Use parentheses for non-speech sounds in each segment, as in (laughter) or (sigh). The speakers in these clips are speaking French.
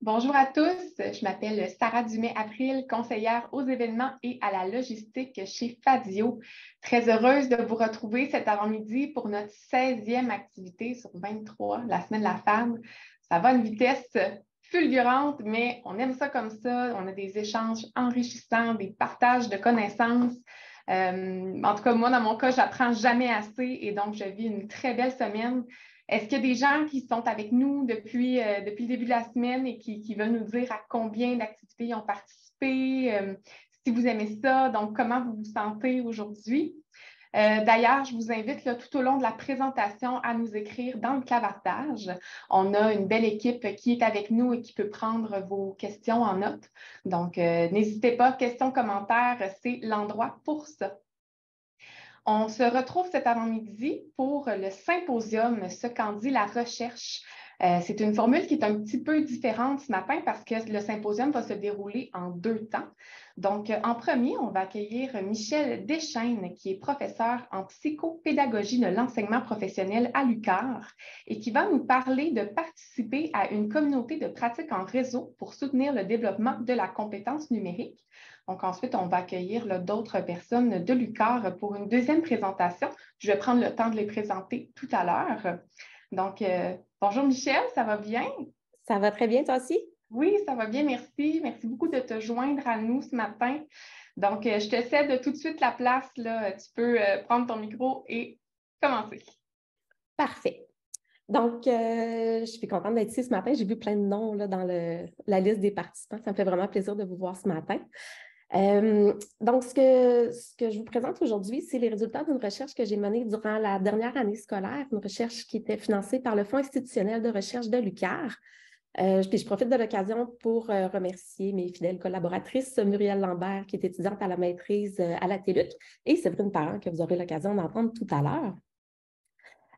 Bonjour à tous, je m'appelle Sarah Dumais-April, conseillère aux événements et à la logistique chez Fadio. Très heureuse de vous retrouver cet avant-midi pour notre 16e activité sur 23, la semaine de la femme. Ça va à une vitesse fulgurante, mais on aime ça comme ça. On a des échanges enrichissants, des partages de connaissances. Euh, en tout cas, moi, dans mon cas, j'apprends jamais assez et donc je vis une très belle semaine. Est-ce qu'il y a des gens qui sont avec nous depuis, euh, le début de la semaine et qui, veulent nous dire à combien d'activités ils ont participé, euh, si vous aimez ça, donc comment vous vous sentez aujourd'hui? Euh, d'ailleurs, je vous invite tout au long de la présentation à nous écrire dans le clavardage. On a une belle équipe qui est avec nous et qui peut prendre vos questions en note. Donc, euh, n'hésitez pas, questions, commentaires, c'est l'endroit pour ça. On se retrouve cet avant-midi pour le symposium Ce qu'en dit la recherche euh, c'est une formule qui est un petit peu différente ce matin parce que le symposium va se dérouler en deux temps. Donc, euh, en premier, on va accueillir euh, Michel Deschaines, qui est professeur en psychopédagogie de l'enseignement professionnel à l'UCAR et qui va nous parler de participer à une communauté de pratiques en réseau pour soutenir le développement de la compétence numérique. Donc, ensuite, on va accueillir d'autres personnes de l'UCAR pour une deuxième présentation. Je vais prendre le temps de les présenter tout à l'heure. Donc, Bonjour Michel, ça va bien? Ça va très bien, toi aussi? Oui, ça va bien, merci. Merci beaucoup de te joindre à nous ce matin. Donc, euh, je te cède tout de suite la place. Là. Tu peux euh, prendre ton micro et commencer. Parfait. Donc, euh, je suis contente d'être ici ce matin. J'ai vu plein de noms dans la liste des participants. Ça me fait vraiment plaisir de vous voir ce matin. Euh, donc, ce que, je vous présente aujourd'hui, c'est les résultats d'une recherche que j'ai menée durant la dernière année scolaire, une recherche qui était financée par le Fonds institutionnel de recherche de l'UCAR. Euh, puis je profite de l'occasion pour euh, remercier mes fidèles collaboratrices, Muriel Lambert, qui est étudiante à la maîtrise à la TELUC, et une Parent, que vous aurez l'occasion d'entendre tout à l'heure.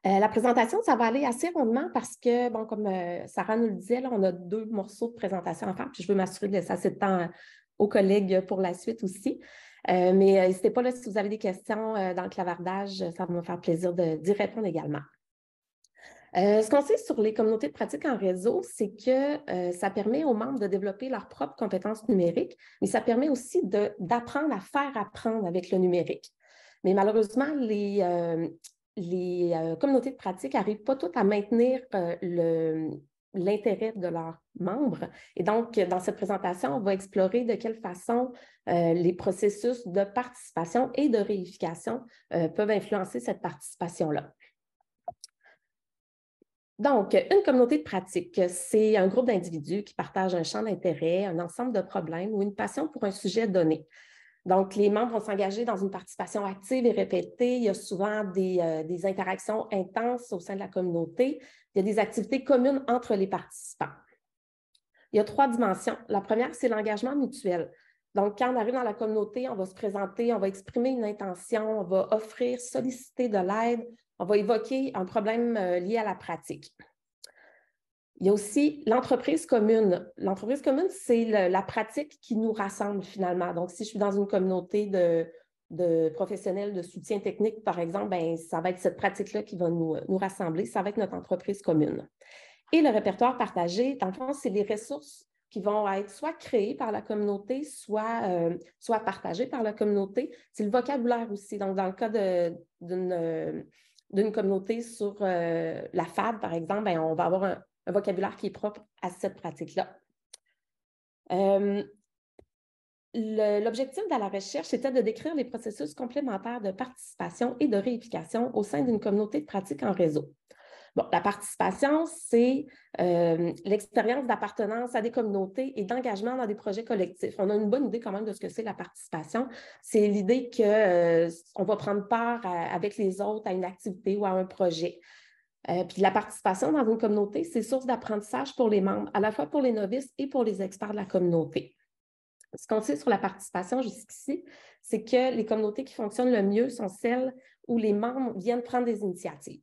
la présentation, ça va aller assez rondement parce que, bon, comme Sarah nous le disait, on a deux morceaux de présentation à faire, puis je veux m'assurer de laisser assez de temps collègues pour la suite aussi. Euh, mais euh, n'hésitez pas là, si vous avez des questions euh, dans le clavardage, ça va me faire plaisir d'y répondre également. ce qu'on sait sur les communautés de pratique en réseau, c'est que ça permet aux membres de développer leurs propres compétences numériques, mais ça permet aussi d'apprendre à faire apprendre avec le numérique. Mais malheureusement, les, les communautés de pratique n'arrivent pas toutes à maintenir le, l'intérêt de leurs membres. Et donc, dans cette présentation, on va explorer de quelle façon euh, les processus de participation et de réification euh, peuvent influencer cette participation-là. Donc, une communauté de pratique, c'est un groupe d'individus qui partagent un champ d'intérêt, un ensemble de problèmes ou une passion pour un sujet donné. Donc, les membres vont s'engager dans une participation active et répétée. Il y a souvent des, euh, des, interactions intenses au sein de la communauté. Il y a des activités communes entre les participants. Il y a trois dimensions. La première, c'est l'engagement mutuel. Donc, quand on arrive dans la communauté, on va se présenter, on va exprimer une intention, on va offrir, solliciter de l'aide, on va évoquer un problème euh, lié à la pratique. Il y a aussi l'entreprise commune. L'entreprise commune, c'est la pratique qui nous rassemble finalement. Donc, si je suis dans une communauté de, de professionnels de soutien technique, par exemple, ben, ça va être cette pratique-là qui va nous, euh, rassembler, ça va être notre entreprise commune. Et le répertoire partagé, dans le fond, c'est les ressources qui vont être soit créées par la communauté, soit, euh, soit partagées par la communauté. C'est le vocabulaire aussi. Donc, dans le cas euh, d'une communauté sur la FAB, par exemple, ben, on va avoir un, vocabulaire qui est propre à cette pratique-là. L'objectif de la recherche était de décrire les processus complémentaires de participation et de rééducation au sein d'une communauté de pratique en réseau. la participation, c'est euh, l'expérience d'appartenance à des communautés et d'engagement dans des projets collectifs. On a une bonne idée quand même de ce que c'est la participation. C'est l'idée qu'on euh, va prendre part avec les autres à une activité ou à un projet. Euh, puis la participation dans une communauté, c'est source d'apprentissage pour les membres, à la fois pour les novices et pour les experts de la communauté ce qu'on sait sur la participation jusqu'ici, c'est que les communautés qui fonctionnent le mieux sont celles où les membres viennent prendre des initiatives.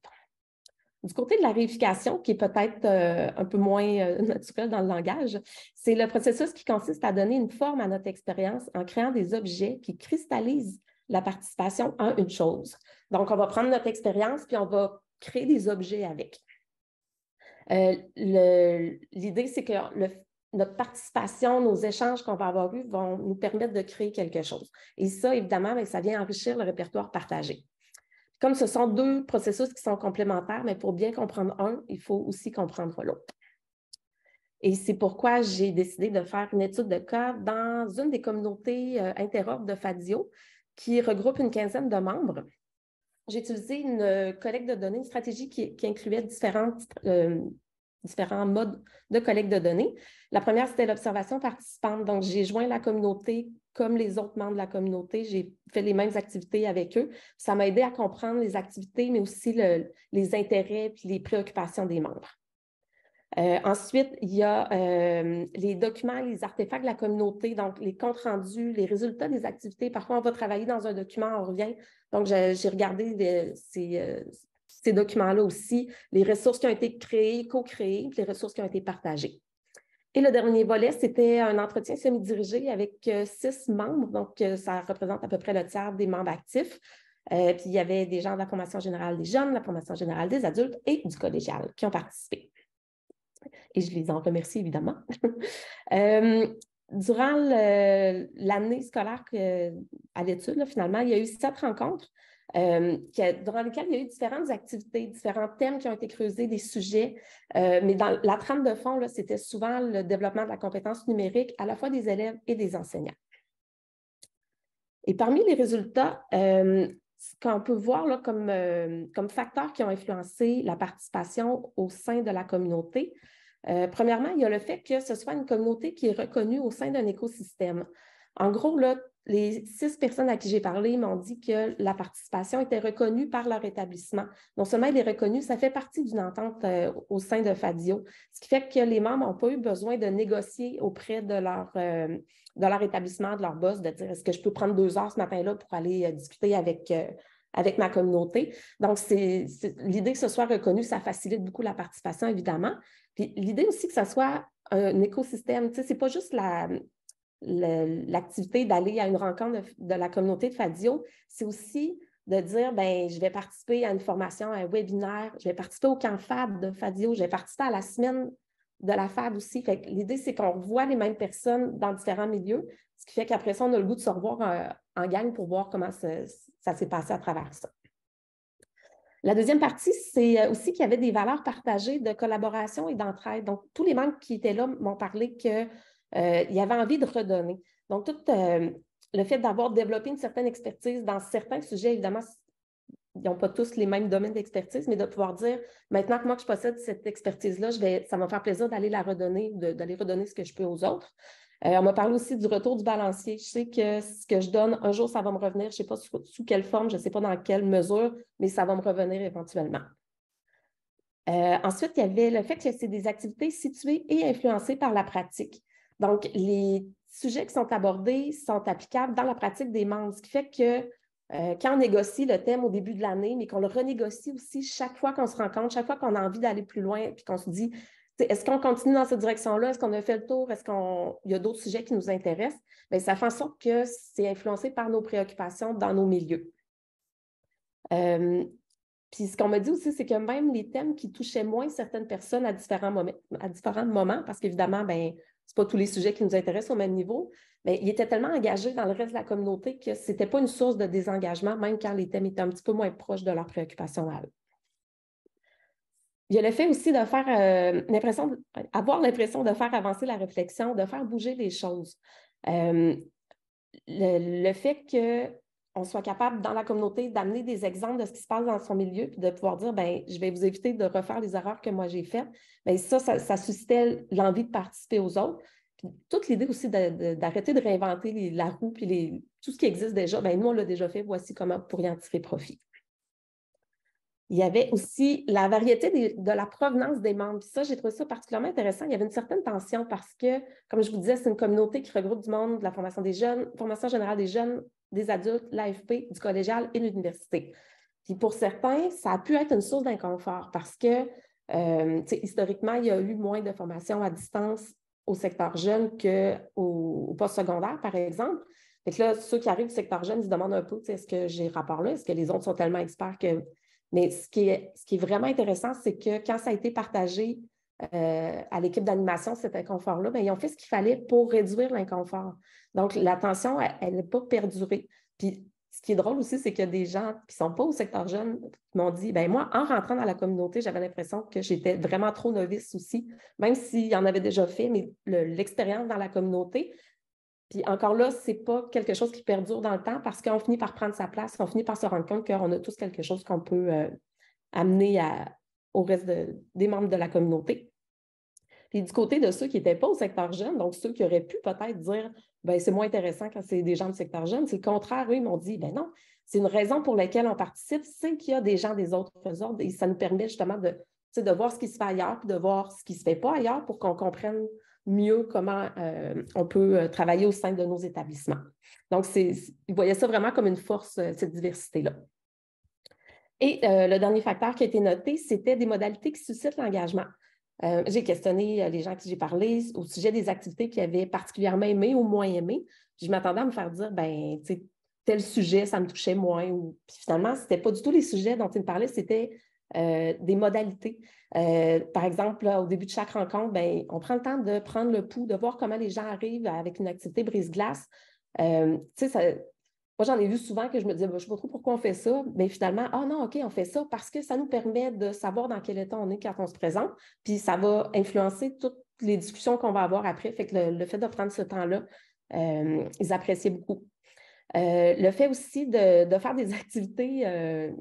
Du côté de la réification, qui est peut-être euh, un peu moins euh, (laughs) naturelle dans le langage, c'est le processus qui consiste à donner une forme à notre expérience en créant des objets qui cristallisent la participation en une chose. Donc, on va prendre notre expérience puis on va créer des objets avec. Euh, l'idée, c'est que le, notre participation, nos échanges qu'on va avoir eus vont nous permettre de créer quelque chose. Et ça, évidemment, ben, ça vient enrichir le répertoire partagé. Comme ce sont deux processus qui sont complémentaires, mais pour bien comprendre un, il faut aussi comprendre l'autre. Et c'est pourquoi j'ai décidé de faire une étude de cas dans une des communautés euh, interop de FADIO, qui regroupe une quinzaine de membres. J'ai utilisé une euh, collecte de données, une stratégie qui, incluait différentes euh, différents modes de collecte de données. La première, c'était l'observation participante. Donc, j'ai joint la communauté comme les autres membres de la communauté. J'ai fait les mêmes activités avec eux. Ça m'a aidé à comprendre les activités, mais aussi les intérêts et les préoccupations des membres. Euh, ensuite, il y a euh, les documents, les artefacts de la communauté, donc les comptes rendus, les résultats des activités. Parfois, on va travailler dans un document, on revient. Donc, j'ai regardé euh, ces, ces documents-là aussi, les ressources qui ont été créées, co-créées, les ressources qui ont été partagées. Et le dernier volet, c'était un entretien semi-dirigé avec euh, six membres, donc euh, ça représente à peu près le tiers des membres actifs. Euh, puis il y avait des gens de la formation générale des jeunes, de la formation générale des adultes et du collégial qui ont participé. Et je les en remercie évidemment. (laughs) durant l'année scolaire à l'étude, finalement, il y a eu sept rencontres euh, qui durant lequel il y a eu différentes activités, différents thèmes qui ont été creusés, des sujets. Euh, mais dans la trame de fond, c'était souvent le développement de la compétence numérique à la fois des élèves et des enseignants. Et parmi les résultats, euh, ce qu'on peut voir là, comme, comme, facteurs qui ont influencé la participation au sein de la communauté, premièrement, il y a le fait que ce soit une communauté qui est reconnue au sein d'un écosystème. En gros, là, les six personnes à qui j'ai parlé m'ont dit que la participation était reconnue par leur établissement. Non seulement elle est reconnue, ça fait partie d'une entente euh, au sein de FADIO, ce qui fait que les membres n'ont pas eu besoin de négocier auprès de leur, euh, de leur établissement, de leur boss, de dire est-ce que je peux prendre deux heures ce matin-là pour aller euh, discuter avec, avec ma communauté. Donc, l'idée que ce soit reconnu, ça facilite beaucoup la participation, évidemment. Puis l'idée aussi que ce soit un écosystème, c'est pas juste la, l'activité d'aller à une rencontre de, la communauté de FADIO, c'est aussi de dire, ben, je vais participer à une formation, à un webinaire, je vais participer au camp FAD de FADIO, je vais participer à la semaine de la FAD aussi. l'idée, c'est qu'on voit les mêmes personnes dans différents milieux, ce qui fait qu'après ça, on a le goût de se revoir euh, en, gang pour voir comment ça, ça s'est passé à travers ça. La deuxième partie, c'est euh, aussi qu'il y avait des valeurs partagées de collaboration et d'entraide. Donc, tous les membres qui étaient là m'ont parlé que il euh, il avait envie de redonner. Donc, tout euh, le fait d'avoir développé une certaine expertise dans certains sujets, évidemment, ils n'ont pas tous les mêmes domaines d'expertise, mais de pouvoir dire maintenant que moi que je possède cette expertise-là, ça va me faire plaisir d'aller la redonner, d'aller redonner ce que je peux aux autres. Euh, on m'a parlé aussi du retour du balancier. Je sais que ce que je donne, un jour, ça va me revenir. Je ne sais pas sous, quelle forme, je ne sais pas dans quelle mesure, mais ça va me revenir éventuellement. ensuite, il y avait le fait que c'est des activités situées et influencées par la pratique. Donc, les sujets qui sont abordés sont applicables dans la pratique des membres, ce qui fait que euh, quand on négocie le thème au début de l'année, mais qu'on le renégocie aussi chaque fois qu'on se rencontre, chaque fois qu'on a envie d'aller plus loin, puis qu'on se dit, est-ce qu'on continue dans cette direction-là? Est-ce qu'on a fait le tour? Est-ce qu'il y a d'autres sujets qui nous intéressent? Bien, ça fait en sorte que c'est influencé par nos préoccupations dans nos milieux. Euh, puis ce qu'on m'a dit aussi, c'est que même les thèmes qui touchaient moins certaines personnes à différents moments, à différents moments parce qu'évidemment, ben, c'est pas tous les sujets qui nous intéressent au même niveau, mais il était tellement engagés dans le reste de la communauté que ce n'était pas une source de désengagement, même quand les thèmes étaient un petit peu moins proches de leurs préoccupations à eux. Il y a le fait aussi de faire euh, l'impression, de, avoir l'impression de faire avancer la réflexion, de faire bouger les choses. Euh, le, fait que on soit capable dans la communauté d'amener des exemples de ce qui se passe dans son milieu, puis de pouvoir dire, ben, je vais vous éviter de refaire les erreurs que moi j'ai faites. mais ben, ça, ça, suscite suscitait l'envie de participer aux autres. toute l'idée aussi d'arrêter de, réinventer la roue, puis les, tout ce qui existe déjà, ben, nous, on l'a déjà fait, voici comment pour y en tirer profit. Il y avait aussi la variété de la provenance des membres. ça, j'ai trouvé ça particulièrement intéressant. Il y avait une certaine tension parce que, comme je vous disais, c'est une communauté qui regroupe du monde de la formation des jeunes, formation générale des jeunes, des adultes, l'AFP, du collégial et l'université. Puis pour certains, ça a pu être une source d'inconfort parce que euh, historiquement, il y a eu moins de formation à distance au secteur jeune qu'au au post-secondaire, par exemple. et là, ceux qui arrivent au secteur jeune, ils se demandent un peu, est-ce que j'ai rapport-là? Est-ce que les autres sont tellement experts que... Mais ce qui est vraiment intéressant, c'est que quand ça a été partagé euh, à l'équipe d'animation cet inconfort-là, ben, ils ont fait ce qu'il fallait pour réduire l'inconfort. Donc, l'attention, elle n'est pas perdurée. Puis, ce qui est drôle aussi, c'est que des gens qui ne sont pas au secteur jeune m'ont dit ben moi, en rentrant dans la communauté, j'avais l'impression que j'étais vraiment trop novice aussi, même s'il y en avait déjà fait, mais l'expérience dans la communauté, puis encore là, ce n'est pas quelque chose qui perdure dans le temps parce qu'on finit par prendre sa place, on finit par se rendre compte qu'on a tous quelque chose qu'on peut euh, amener à, au reste des membres de la communauté. Puis du côté de ceux qui n'étaient pas au secteur jeune, donc ceux qui auraient pu peut-être dire ben c'est moins intéressant quand c'est des gens du secteur jeune, c'est le contraire, eux, ils m'ont dit ben non, c'est une raison pour laquelle on participe, c'est qu'il y a des gens des autres ordres et ça nous permet justement de, voir ce qui se fait ailleurs, puis de voir ce qui ne se fait pas ailleurs pour qu'on comprenne mieux comment euh, on peut euh, travailler au sein de nos établissements. Donc, ils voyaient ça vraiment comme une force, euh, cette diversité-là. Et euh, le dernier facteur qui a été noté, c'était des modalités qui suscitent l'engagement. Euh, j'ai questionné euh, les gens à qui j'ai parlé au sujet des activités qu'ils avaient particulièrement aimées ou moins aimées. Je m'attendais à me faire dire, ben, tel sujet, ça me touchait moins. Ou... finalement, ce n'était pas du tout les sujets dont ils me parlaient, c'était des modalités. par exemple, au début de chaque rencontre, ben, on prend le temps de prendre le pouls, de voir comment les gens arrivent avec une activité brise-glace. Euh, ça, moi, j'en ai vu souvent que je me disais, bah, je ne sais pas trop pourquoi on fait ça, mais finalement, ah non, OK, on fait ça parce que ça nous permet de savoir dans quel état on est quand on se présente, puis ça va influencer toutes les discussions qu'on va avoir après. Fait que le, fait de prendre ce temps-là, euh, ils appréciaient beaucoup. Euh, le fait aussi de, faire des (laughs) activités euh,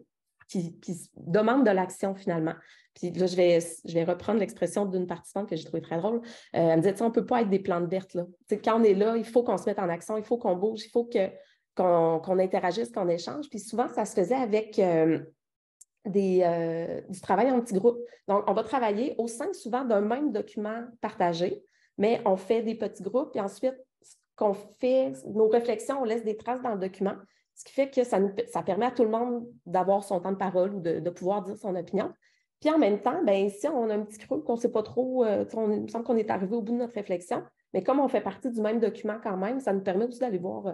qui, demandent de l'action finalement. Puis là, je vais, je vais reprendre l'expression d'une participante que j'ai trouvée très drôle. elle me disait, on ne peut pas être des plantes vertes. Là. quand on est là, il faut qu'on se mette en action, il faut qu'on bouge, il faut que qu'on interagisse, qu'on échange. Puis souvent, ça se faisait avec euh, euh, du travail en petits groupes. Donc, on va travailler au sein souvent d'un même document partagé, mais on fait des petits groupes, puis ensuite, ce qu'on fait, nos réflexions, on laisse des traces dans le document, ce qui fait que ça, permet à tout le monde d'avoir son temps de parole ou de, pouvoir dire son opinion. Puis en même temps, ben, si on a un petit creux qu'on ne sait pas trop, euh, il me semble qu'on est arrivé au bout de notre réflexion, mais comme on fait partie du même document quand même, ça nous permet aussi d'aller voir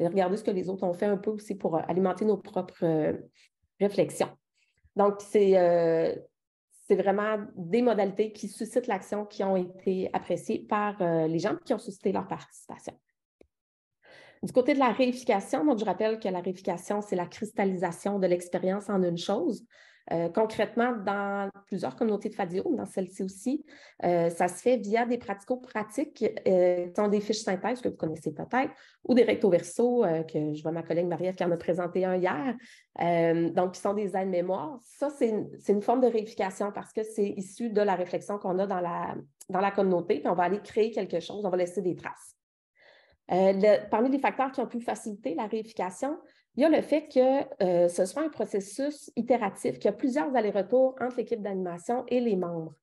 de regarder ce que les autres ont fait un peu aussi pour euh, alimenter nos propres euh, réflexions. Donc, euh, c'est vraiment des modalités qui suscitent l'action qui ont été appréciées par les gens qui ont suscité leur participation. Du côté de la réification, donc je rappelle que la réification, c'est la cristallisation de l'expérience en une chose. Euh, concrètement, dans plusieurs communautés de FADIO, dans celle-ci aussi, euh, ça se fait via des pratico-pratiques euh, qui sont des fiches synthèse que vous connaissez peut-être ou des recto verso que je vois ma collègue Marie-Ève qui en a présenté un hier. donc, qui sont des aides-mémoire. Ça, c'est une, forme de réification parce que c'est issu de la réflexion qu'on a dans la, dans la communauté, puis on va aller créer quelque chose, on va laisser des traces. parmi les facteurs qui ont pu faciliter la réification, il y a le fait que euh, ce soit un processus itératif, qu'il y a plusieurs allers-retours entre l'équipe d'animation et les membres.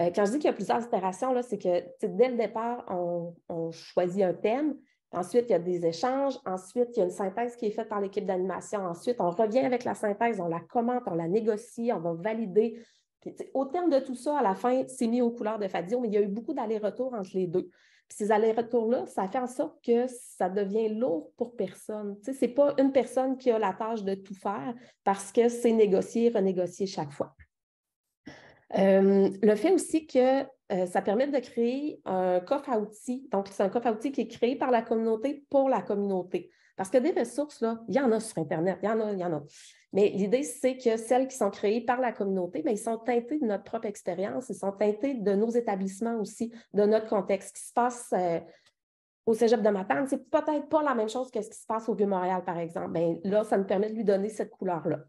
Euh, quand je dis qu'il y a plusieurs itérations, c'est que dès le départ, on, choisit un thème, ensuite il y a des échanges, ensuite il y a une synthèse qui est faite par l'équipe d'animation, ensuite on revient avec la synthèse, on la commente, on la négocie, on va valider. au terme de tout ça, à la fin, c'est mis aux couleurs de Fadio, mais il y a eu beaucoup d'allers-retours entre les deux ces allers-retours-là, ça fait en sorte que ça devient lourd pour personne. Ce n'est pas une personne qui a la tâche de tout faire parce que c'est négocier, renégocier chaque fois. Euh, le fait aussi que euh, ça permet de créer un coffre à outils. Donc, c'est un coffre à outils qui est créé par la communauté pour la communauté. Parce que des ressources, là, il y en a sur Internet, il y en a, il y en a. Mais l'idée, c'est que celles qui sont créées par la communauté, elles ben, ils sont teintées de notre propre expérience, ils sont teintées de nos établissements aussi, de notre contexte. Ce qui se passe euh, au cégep de Matane, c'est peut-être pas la même chose que ce qui se passe au Vieux-Montréal, par exemple. Ben, là, ça nous permet de lui donner cette couleur-là.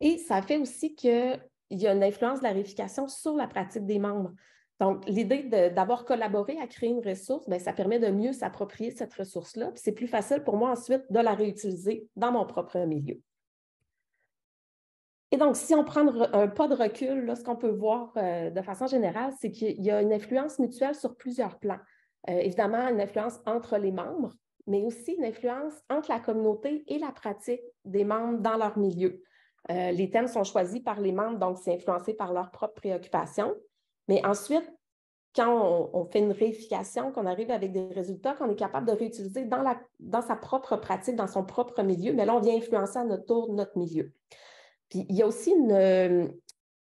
Et ça fait aussi qu'il y a une influence de la réification sur la pratique des membres. Donc, l'idée d'avoir collaboré à créer une ressource, bien, ça permet de mieux s'approprier cette ressource-là. Puis c'est plus facile pour moi ensuite de la réutiliser dans mon propre milieu. Et donc, si on prend un pas de recul, là, ce qu'on peut voir euh, de façon générale, c'est qu'il y a une influence mutuelle sur plusieurs plans. Euh, évidemment, une influence entre les membres, mais aussi une influence entre la communauté et la pratique des membres dans leur milieu. Euh, les thèmes sont choisis par les membres, donc c'est influencé par leurs propres préoccupations. Mais ensuite, quand on, fait une réification, qu'on arrive avec des résultats qu'on est capable de réutiliser dans, sa propre pratique, dans son propre milieu, mais là, on vient influencer à notre tour notre milieu. Puis il y a aussi une,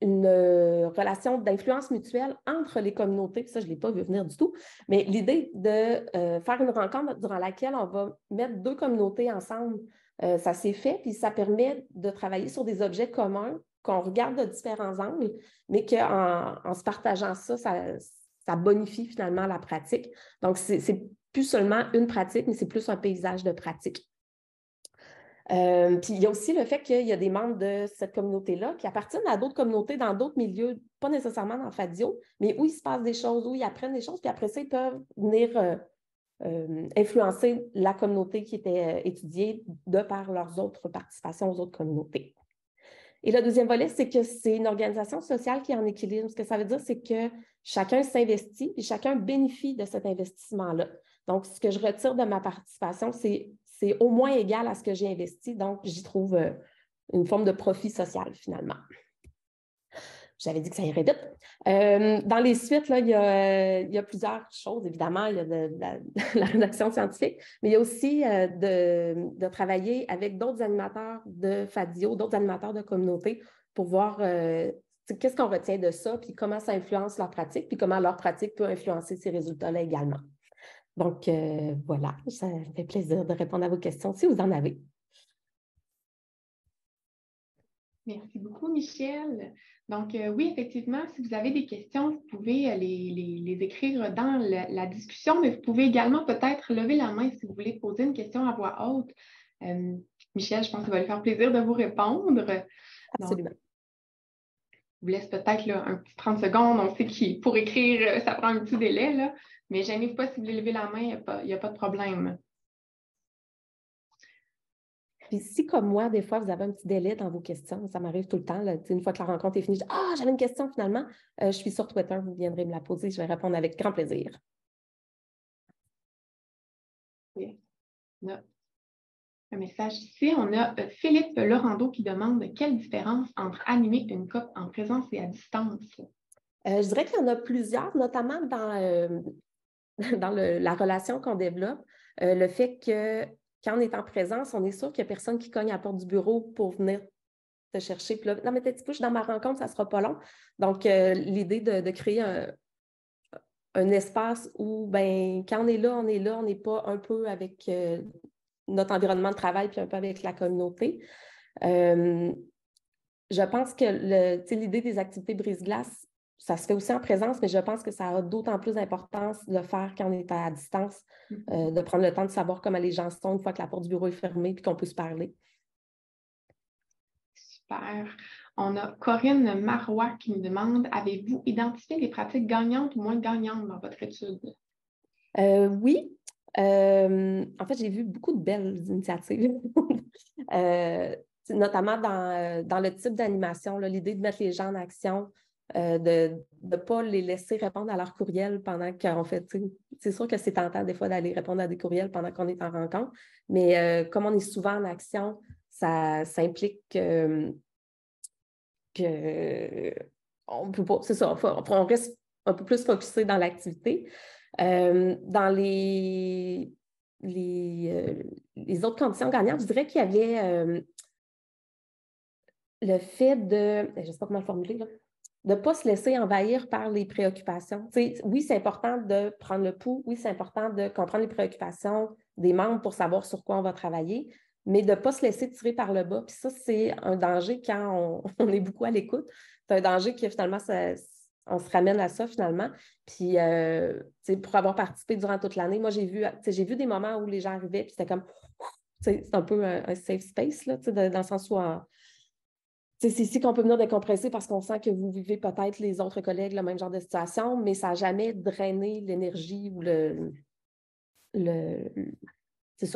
relation d'influence mutuelle entre les communautés. Ça, je ne l'ai pas vu venir du tout. Mais l'idée de euh, faire une rencontre durant laquelle on va mettre deux communautés ensemble, euh, ça s'est fait, puis ça permet de travailler sur des objets communs qu'on regarde de différents angles, mais qu'en en se partageant ça, ça, bonifie finalement la pratique. Donc, c'est plus seulement une pratique, mais c'est plus un paysage de pratique. Euh, puis il y a aussi le fait qu'il y a des membres de cette communauté-là qui appartiennent à d'autres communautés dans d'autres milieux, pas nécessairement dans Fadio, mais où il se passe des choses, où ils apprennent des choses, puis après ça, ils peuvent venir euh, euh, influencer la communauté qui était étudiée de par leurs autres participations aux autres communautés. Et le deuxième volet, c'est que c'est une organisation sociale qui est en équilibre. Ce que ça veut dire, c'est que chacun s'investit et chacun bénéficie de cet investissement-là. Donc, ce que je retire de ma participation, c'est au moins égal à ce que j'ai investi. Donc, j'y trouve euh, une forme de profit social finalement. J'avais dit que ça irait vite. Euh, dans les suites, là, il, y a, plusieurs choses, évidemment. Il y a (laughs) la, rédaction scientifique, mais il y a aussi euh, de, travailler avec d'autres animateurs de FADIO, d'autres animateurs de communauté pour voir euh, qu'est-ce qu'on retient de ça, puis comment ça influence leur pratique, puis comment leur pratique peut influencer ces résultats-là également. Donc, voilà, ça me fait plaisir de répondre à vos questions si vous en avez. Merci beaucoup, Michel. Donc, euh, oui, effectivement, si vous avez des questions, vous pouvez euh, les, écrire dans la discussion, mais vous pouvez également peut-être lever la main si vous voulez poser une question à voix haute. Euh, Michel, je pense qu'il va lui faire plaisir de vous répondre. Absolument. je vous laisse peut-être un petit 30 secondes. On sait que pour écrire, ça prend un petit délai, là, mais gênez-vous pas si vous voulez lever la main, il n'y a, pas de problème. Puis si, comme moi, des fois, vous avez un petit délai dans vos questions, ça m'arrive tout le temps. une fois que la rencontre est finie, je dis Ah, j'avais une question finalement. Euh, je suis sur Twitter, vous viendrez me la poser, je vais répondre avec grand plaisir. Oui. Un message ici. On a euh, Philippe Laurando qui demande quelle différence entre animer une COP en présence et à distance? Euh, je dirais qu'il y en a plusieurs, notamment dans, (laughs) dans la relation qu'on développe. le fait que quand on est en présence, on est sûr qu'il n'y a personne qui cogne à la porte du bureau pour venir te chercher. Puis là, non, mais t'es petit dans ma rencontre, ça ne sera pas long. Donc, euh, l'idée de, créer un, espace où, ben, quand on est là, on est là, on n'est pas un peu avec euh, notre environnement de travail, puis un peu avec la communauté. Euh, je pense que l'idée des activités brise-glace, ça se fait aussi en présence, mais je pense que ça a d'autant plus d'importance de le faire quand on est à distance, mm-hmm. euh, de prendre le temps de savoir comment les gens sont une fois que la porte du bureau est fermée et qu'on peut se parler. Super. On a Corinne Marois qui nous demande Avez-vous identifié des pratiques gagnantes ou moins gagnantes dans votre étude euh, Oui. Euh, en fait, j'ai vu beaucoup de belles initiatives. (laughs) notamment dans, le type d'animation, l'idée de mettre les gens en action, euh, de ne pas les laisser répondre à leurs courriels pendant qu'on fait, c'est sûr que c'est tentant des fois d'aller répondre à des courriels pendant qu'on est en rencontre, mais euh, comme on est souvent en action, ça, implique que, on peut pas, c'est ça, on, reste un peu plus focusé dans l'activité. Euh, dans les, les, les, autres conditions gagnantes, je dirais qu'il y avait le fait de, je ne sais pas comment le formuler, là, de ne pas se laisser envahir par les préoccupations. oui, c'est important de prendre le pouls, oui, c'est important de comprendre les préoccupations des membres pour savoir sur quoi on va travailler, mais de ne pas se laisser tirer par le bas. Puis ça, c'est un danger quand on, (laughs) est beaucoup à l'écoute. C'est un danger que finalement, on se ramène à ça finalement. Puis, euh, pour avoir participé durant toute l'année, moi, j'ai vu, j'ai vu des moments où les gens arrivaient, puis c'était comme, c'est un peu un, safe space, là, dans le sens où c'est ici qu'on peut venir décompresser parce qu'on sent que vous vivez peut-être les autres collègues le même genre de situation, mais ça n'a jamais drainé l'énergie ou le. le c'est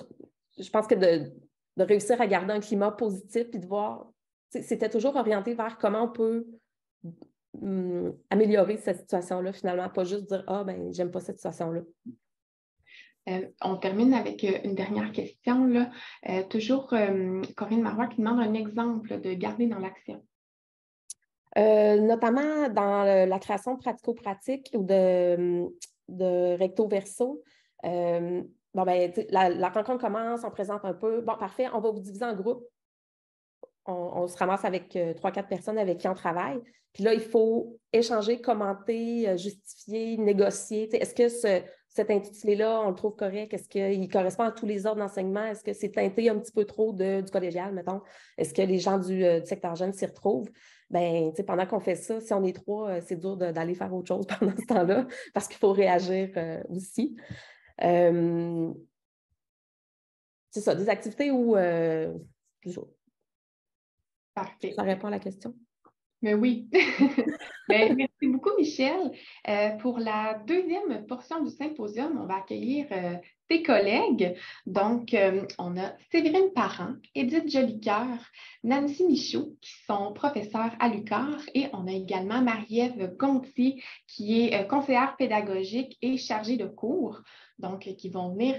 Je pense que de, réussir à garder un climat positif et de voir, c'était toujours orienté vers comment on peut mm, améliorer cette situation-là finalement, pas juste dire Ah, ben, j'aime pas cette situation-là. Euh, on termine avec euh, une dernière question. Là. Euh, toujours Corinne Marois qui demande un exemple de garder dans l'action. notamment dans la création pratico-pratique ou de, hum, recto-verso. Bon, ben, la, rencontre commence, on présente un peu. Bon, parfait, on va vous diviser en groupe. On, se ramasse avec trois, quatre personnes avec qui on travaille. Puis là, il faut échanger, commenter, justifier, négocier. Est-ce que ce, cet intitulé-là, on le trouve correct? Est-ce qu'il correspond à tous les ordres d'enseignement? Est-ce que c'est teinté un petit peu trop du collégial, mettons? Est-ce que les gens du, euh, secteur jeune s'y retrouvent? Bien, pendant qu'on fait ça, si on est trois, euh, c'est dur d'aller faire autre chose (laughs) pendant ce temps-là parce qu'il faut réagir euh, aussi. c'est ça, des activités où. Euh, Parfait. Ça répond à la question? Mais ben oui. mais, (laughs) ben, Merci beaucoup, Michel. Euh, pour la deuxième portion du symposium, on va accueillir euh, tes collègues. Donc, euh, on a Séverine Parent, Edith Jolicoeur, Nancy Michaud, qui sont professeurs à l'UCAR, et on a également Marie-Ève Gontier, qui est conseillère pédagogique et chargée de cours, donc qui vont venir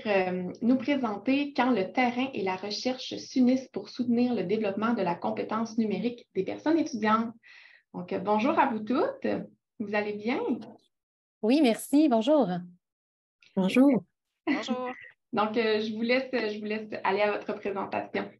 nous présenter quand le terrain et la recherche s'unissent pour soutenir le développement de la compétence numérique des personnes étudiantes. Donc, euh, bonjour à vous toutes. Vous allez bien? Oui, merci. Bonjour. Bonjour. Bonjour. Donc, euh, je vous, laisse, je vous laisse aller à votre présentation.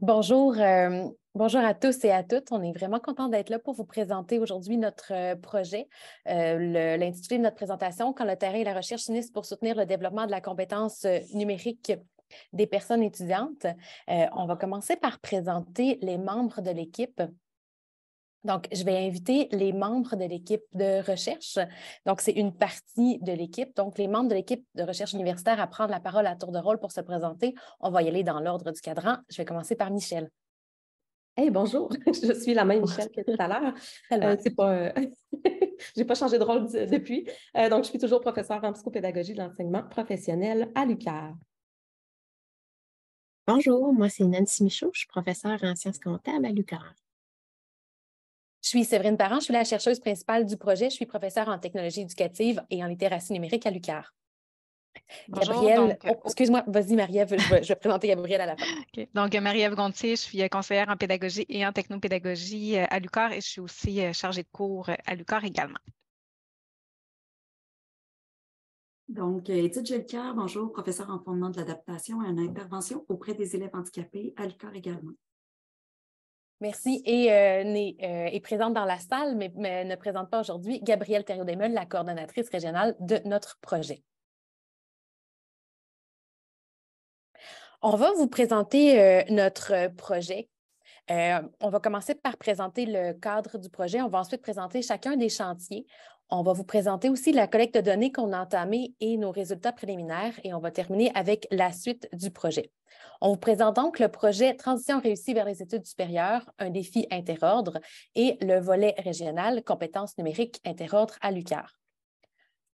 bonjour, euh, bonjour à tous et à toutes. On est vraiment content d'être là pour vous présenter aujourd'hui notre euh, projet. Euh, l'intitulé de notre présentation, Quand le terrain et la recherche finissent pour soutenir le développement de la compétence numérique des personnes étudiantes. on va commencer par présenter les membres de l'équipe. Donc, je vais inviter les membres de l'équipe de recherche. Donc, c'est une partie de l'équipe. Donc, les membres de l'équipe de recherche universitaire à prendre la parole à tour de rôle pour se présenter. On va y aller dans l'ordre du cadran. Je vais commencer par Michel. Hey, bonjour, (laughs) je suis la même Michel que tout à l'heure. (laughs) Euh, (laughs) je n'ai pas, changé de rôle depuis. Euh, donc, je suis toujours professeure en psychopédagogie de l'enseignement professionnel à l'UCAR. Bonjour, moi c'est Nancy Michaud, je suis professeure en sciences comptables à l'UCAR. Je suis Séverine Parent, je suis la chercheuse principale du projet. Je suis professeure en technologie éducative et en littératie numérique à Lucar. Gabrielle, oh, excuse-moi, vas-y Marie-Ève, je, vais, présenter Gabrielle à la fin. (laughs) Donc, Marie-Ève Gontier, je suis conseillère en pédagogie et en technopédagogie euh, à l'UCAR et je suis aussi euh, chargée de cours euh, à l'UCAR également. Donc, Edith Gilcard, bonjour, professeure en fondement de l'adaptation et en intervention auprès des élèves handicapés à l'UCAR également. Merci. Et euh, euh, est, présente dans la salle, mais, ne présente pas aujourd'hui, Gabrielle Thériault-Demel, la coordonnatrice régionale de notre projet. On va vous présenter euh, notre projet. on va commencer par présenter le cadre du projet. On va ensuite présenter chacun des chantiers. On va vous présenter aussi la collecte de données qu'on a entamée et nos résultats préliminaires et on va terminer avec la suite du projet. On vous présente donc le projet Transition réussie vers les études supérieures, un défi interordre et le volet régional compétences numériques interordre à l'UCAR.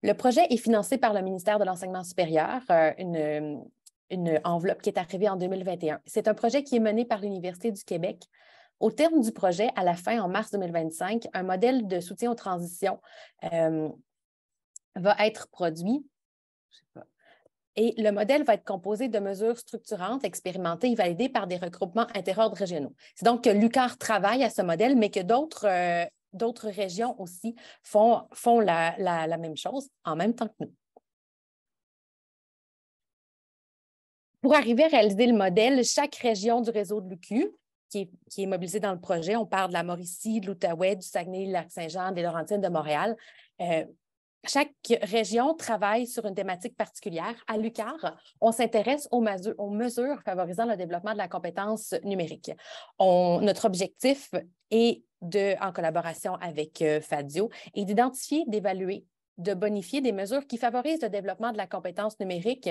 Le projet est financé par le ministère de l'Enseignement supérieur, euh, une, une enveloppe qui est arrivée en 2021. C'est un projet qui est mené par l'Université du Québec au terme du projet, à la fin, en mars 2025, un modèle de soutien aux transitions euh, va être produit. Et le modèle va être composé de mesures structurantes, expérimentées et validées par des regroupements interordres régionaux. C'est donc que l'UCAR travaille à ce modèle, mais que d'autres euh, régions aussi font, la, même chose en même temps que nous. Pour arriver à réaliser le modèle, chaque région du réseau de Lucu qui est, mobilisé dans le projet. On parle de la Mauricie, de l'Outaouais, du Saguenay, de Lac-Saint-Jean, des Laurentides, de Montréal. Euh, chaque région travaille sur une thématique particulière. À l'UCAR, on s'intéresse aux, mesures favorisant le développement de la compétence numérique. On, notre objectif est, de, en collaboration avec euh, FADIO, est d'identifier, d'évaluer de bonifier des mesures qui favorisent le développement de la compétence numérique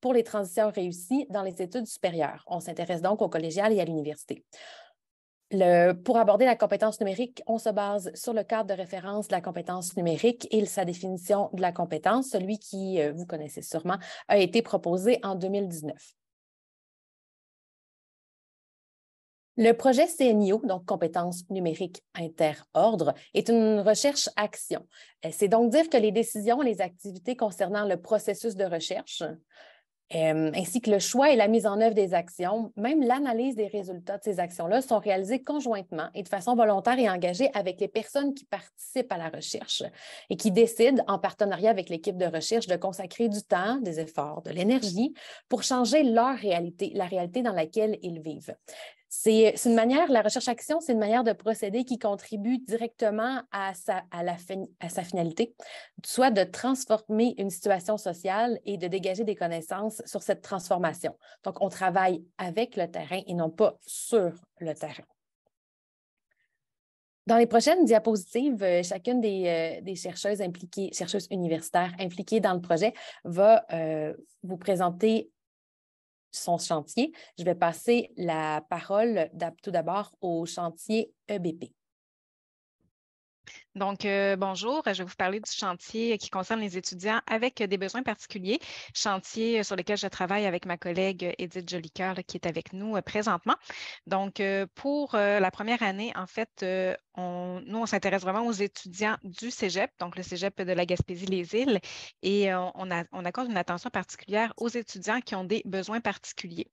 pour les transitions réussies dans les études supérieures. On s'intéresse donc au collégial et à l'université. pour aborder la compétence numérique, on se base sur le cadre de référence de la compétence numérique et sa définition de la compétence, celui qui, euh, vous connaissez sûrement, a été proposé en 2019. Le projet CNIO, donc compétences numériques inter-ordre, est une recherche-action. Euh, c'est donc dire que les décisions, les activités concernant le processus de recherche, euh, ainsi que le choix et la mise en œuvre des actions, même l'analyse des résultats de ces actions-là sont réalisées conjointement et de façon volontaire et engagée avec les personnes qui participent à la recherche et qui décident, en partenariat avec l'équipe de recherche, de consacrer du temps, des efforts, de l'énergie pour changer leur réalité, la réalité dans laquelle ils vivent. Euh, c'est une manière, la recherche-action, c'est une manière de procéder qui contribue directement à sa, finalité, soit de transformer une situation sociale et de dégager des connaissances sur cette transformation. Donc, on travaille avec le terrain et non pas sur le terrain. Dans les prochaines diapositives, euh, chacune des, euh, chercheuses universitaires impliquées dans le projet va vous présenter son chantier. Je vais passer la parole tout d'abord au chantier EBP. Donc, euh, bonjour, je vais vous parler du chantier qui concerne les étudiants avec des besoins particuliers, chantier euh, sur lequel je travaille avec ma collègue euh, Edith Jolicoeur qui est avec nous présentement. Donc, pour la première année, en fait, nous, on s'intéresse vraiment aux étudiants du cégep, donc le cégep de la Gaspésie-les-Îles, et euh, on, on, accorde une attention particulière aux étudiants qui ont des besoins particuliers.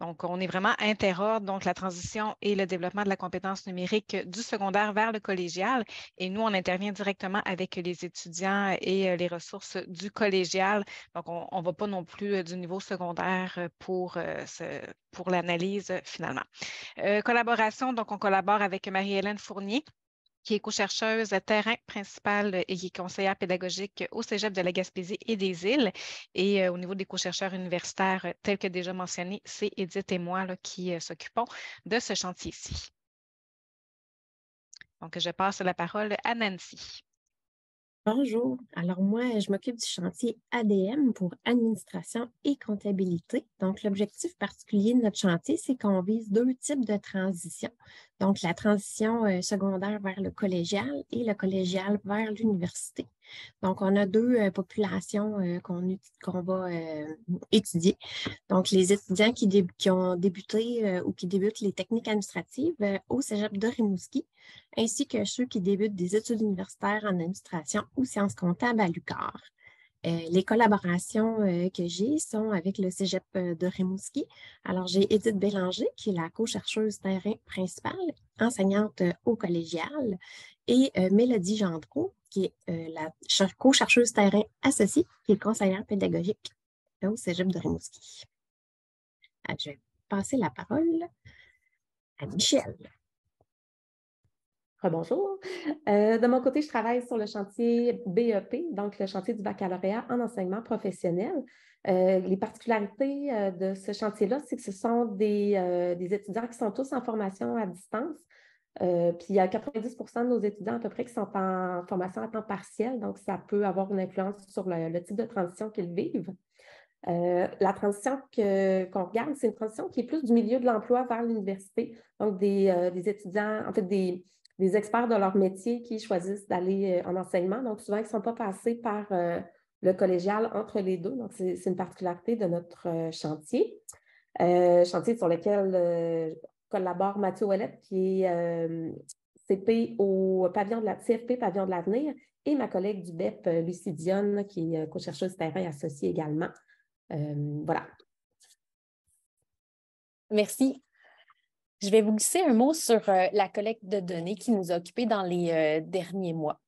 Donc, on est vraiment interordre, donc la transition et le développement de la compétence numérique du secondaire vers le collégial, et nous, on intervient directement avec les étudiants et euh, les ressources du collégial. Donc, on ne va pas non plus euh, du niveau secondaire pour ce, pour l'analyse euh, finalement. Euh, collaboration, donc on collabore avec Marie-Hélène Fournier, qui est co-chercheuse terrain principal euh, et qui est conseillère pédagogique au Cégep de la Gaspésie et des Îles. Et au niveau des co-chercheurs universitaires, tels que déjà mentionné, c'est Edith et moi qui s'occupons de ce chantier-ci. Donc, je passe la parole à Nancy. Bonjour. Alors moi, je m'occupe du chantier ADM pour administration et comptabilité. Donc l'objectif particulier de notre chantier, c'est qu'on vise deux types de transitions. Donc la transition euh, secondaire vers le collégial et le collégial vers l'université. Donc, on a deux euh, populations euh, qu'on va euh, étudier. Donc, les étudiants qui, ont débuté ou qui débutent les techniques administratives au Cégep de Rimouski, ainsi que ceux qui débutent des études universitaires en administration ou sciences comptables à Lucar. les collaborations que j'ai sont avec le Cégep de Rimouski. Alors, j'ai Edith Bélanger, qui est la co-chercheuse terrain principale, enseignante au collégial, et euh, Mélodie Gendreau, qui est euh, la co-chercheuse terrain associée, qui est conseillère pédagogique au Cégep de Rimouski. Ah, je vais passer la parole à Michel. Bonjour. Euh, de mon côté, je travaille sur le chantier BEP, donc le chantier du baccalauréat en enseignement professionnel. les particularités de ce chantier-là, c'est que ce sont des, étudiants qui sont tous en formation à distance. Euh, puis il y a 90 de nos étudiants à peu près qui sont en formation à temps partiel, donc ça peut avoir une influence sur le, type de transition qu'ils vivent. Euh, la transition qu'on regarde, c'est une transition qui est plus du milieu de l'emploi vers l'université, donc des, euh, étudiants, en fait des, experts de leur métier qui choisissent d'aller en enseignement, donc souvent ils ne sont pas passés par le collégial entre les deux, donc c'est une particularité de notre chantier. chantier sur lequel collabore Mathieu Ouellette, qui est euh, CP au pavillon de la, CFP Pavillon de l'Avenir, et ma collègue du BEP, euh, Lucie qui est euh, co-chercheuse terrain associée également. voilà. Merci. Je vais vous glisser un mot sur la collecte de données qui nous a occupés dans les derniers mois.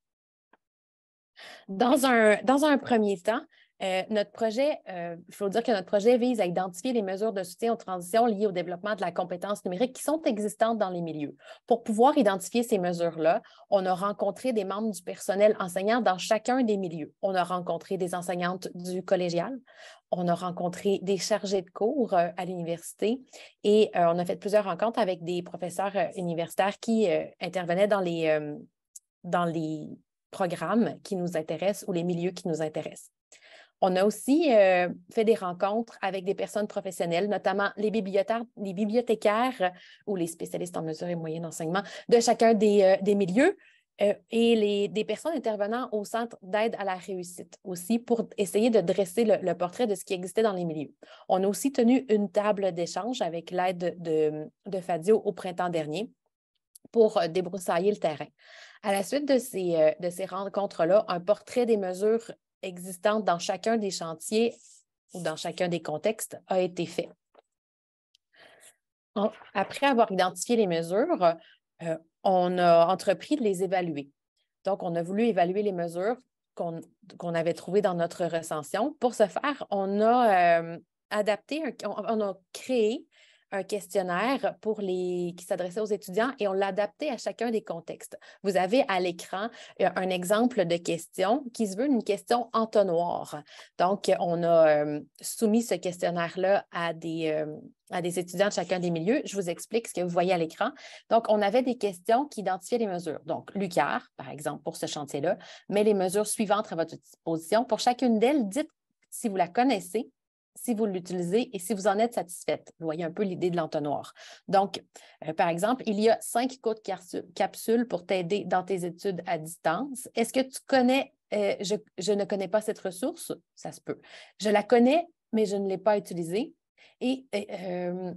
Dans un, dans un premier temps, euh, notre projet, euh, il faut dire que notre projet vise à identifier les mesures de soutien aux transitions liées au développement de la compétence numérique qui sont existantes dans les milieux. Pour pouvoir identifier ces mesures-là, on a rencontré des membres du personnel enseignant dans chacun des milieux. On a rencontré des enseignantes du collégial, on a rencontré des chargés de cours euh, à l'université et on a fait plusieurs rencontres avec des professeurs universitaires qui intervenaient dans les programmes qui nous intéressent ou les milieux qui nous intéressent. On a aussi euh, fait des rencontres avec des personnes professionnelles, notamment les, bibliothécaires euh, ou les spécialistes en mesure et moyens d'enseignement de chacun des, euh, milieux. et des personnes intervenant au centre d'aide à la réussite aussi pour essayer de dresser le, portrait de ce qui existait dans les milieux. On a aussi tenu une table d'échange avec l'aide de, Fadio au printemps dernier pour débroussailler le terrain. À la suite de ces, de ces rencontres-là, un portrait des mesures existantes dans chacun des chantiers ou dans chacun des contextes a été fait. après avoir identifié les mesures, euh, on a entrepris de les évaluer. Donc, on a voulu évaluer les mesures qu'on avait trouvées dans notre recension. Pour ce faire, on a euh, adapté, on, a créé un questionnaire pour les, qui s'adressait aux étudiants et on l'adaptait à chacun des contextes. Vous avez à l'écran euh, un exemple de question qui se veut une question entonnoir. Donc, on a euh, soumis ce questionnaire-là à des, euh, à des étudiants de chacun des milieux. Je vous explique ce que vous voyez à l'écran. Donc, on avait des questions qui identifiaient les mesures. Donc, l'UCAR, par exemple, pour ce chantier-là, met les mesures suivantes à votre disposition. Pour chacune d'elles, dites si vous la connaissez si vous l'utilisez et si vous en êtes satisfaite. Vous voyez un peu l'idée de l'entonnoir. Donc, euh, par exemple, il y a cinq codes capsules pour t'aider dans tes études à distance. Est-ce que tu connais, euh, je, ne connais pas cette ressource? Ça se peut. Je la connais, mais je ne l'ai pas utilisée. Et, euh,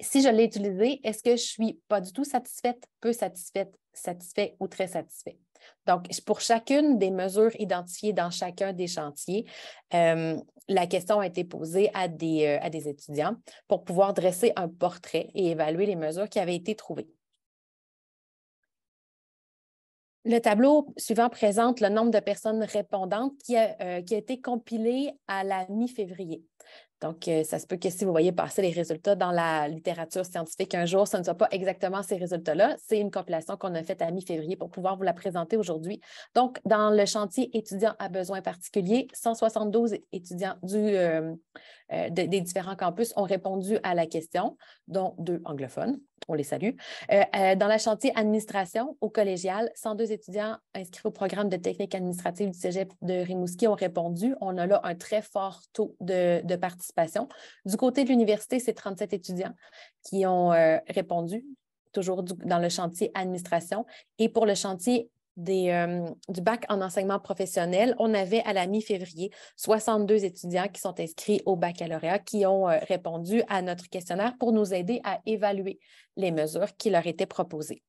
si je l'ai utilisée, est-ce que je ne suis pas du tout satisfaite, peu satisfaite, satisfait ou très satisfaite? Donc, pour chacune des mesures identifiées dans chacun des chantiers, euh, la question a été posée euh, à des, étudiants pour pouvoir dresser un portrait et évaluer les mesures qui avaient été trouvées. Le tableau suivant présente le nombre de personnes répondantes qui a, euh, qui a été compilé à la mi-février. Donc, euh, ça se peut que si vous voyez passer les résultats dans la littérature scientifique un jour, ce ne soit pas exactement ces résultats-là. C'est une compilation qu'on a faite à mi-février pour pouvoir vous la présenter aujourd'hui. Donc, dans le chantier étudiants à besoins particuliers, 172 étudiants euh, euh, des différents campus ont répondu à la question, dont deux anglophones on les salue. Euh, euh, dans la chantier administration au collégial, 102 étudiants inscrits au programme de technique administrative du cégep de Rimouski ont répondu. On a là un très fort taux de, participation. Du côté de l'université, c'est 37 étudiants qui ont euh, répondu toujours dans le chantier administration. Et pour le chantier euh, du bac en enseignement professionnel, on avait à la mi-février 62 étudiants qui sont inscrits au baccalauréat qui ont euh, répondu à notre questionnaire pour nous aider à évaluer les mesures qui leur étaient proposées.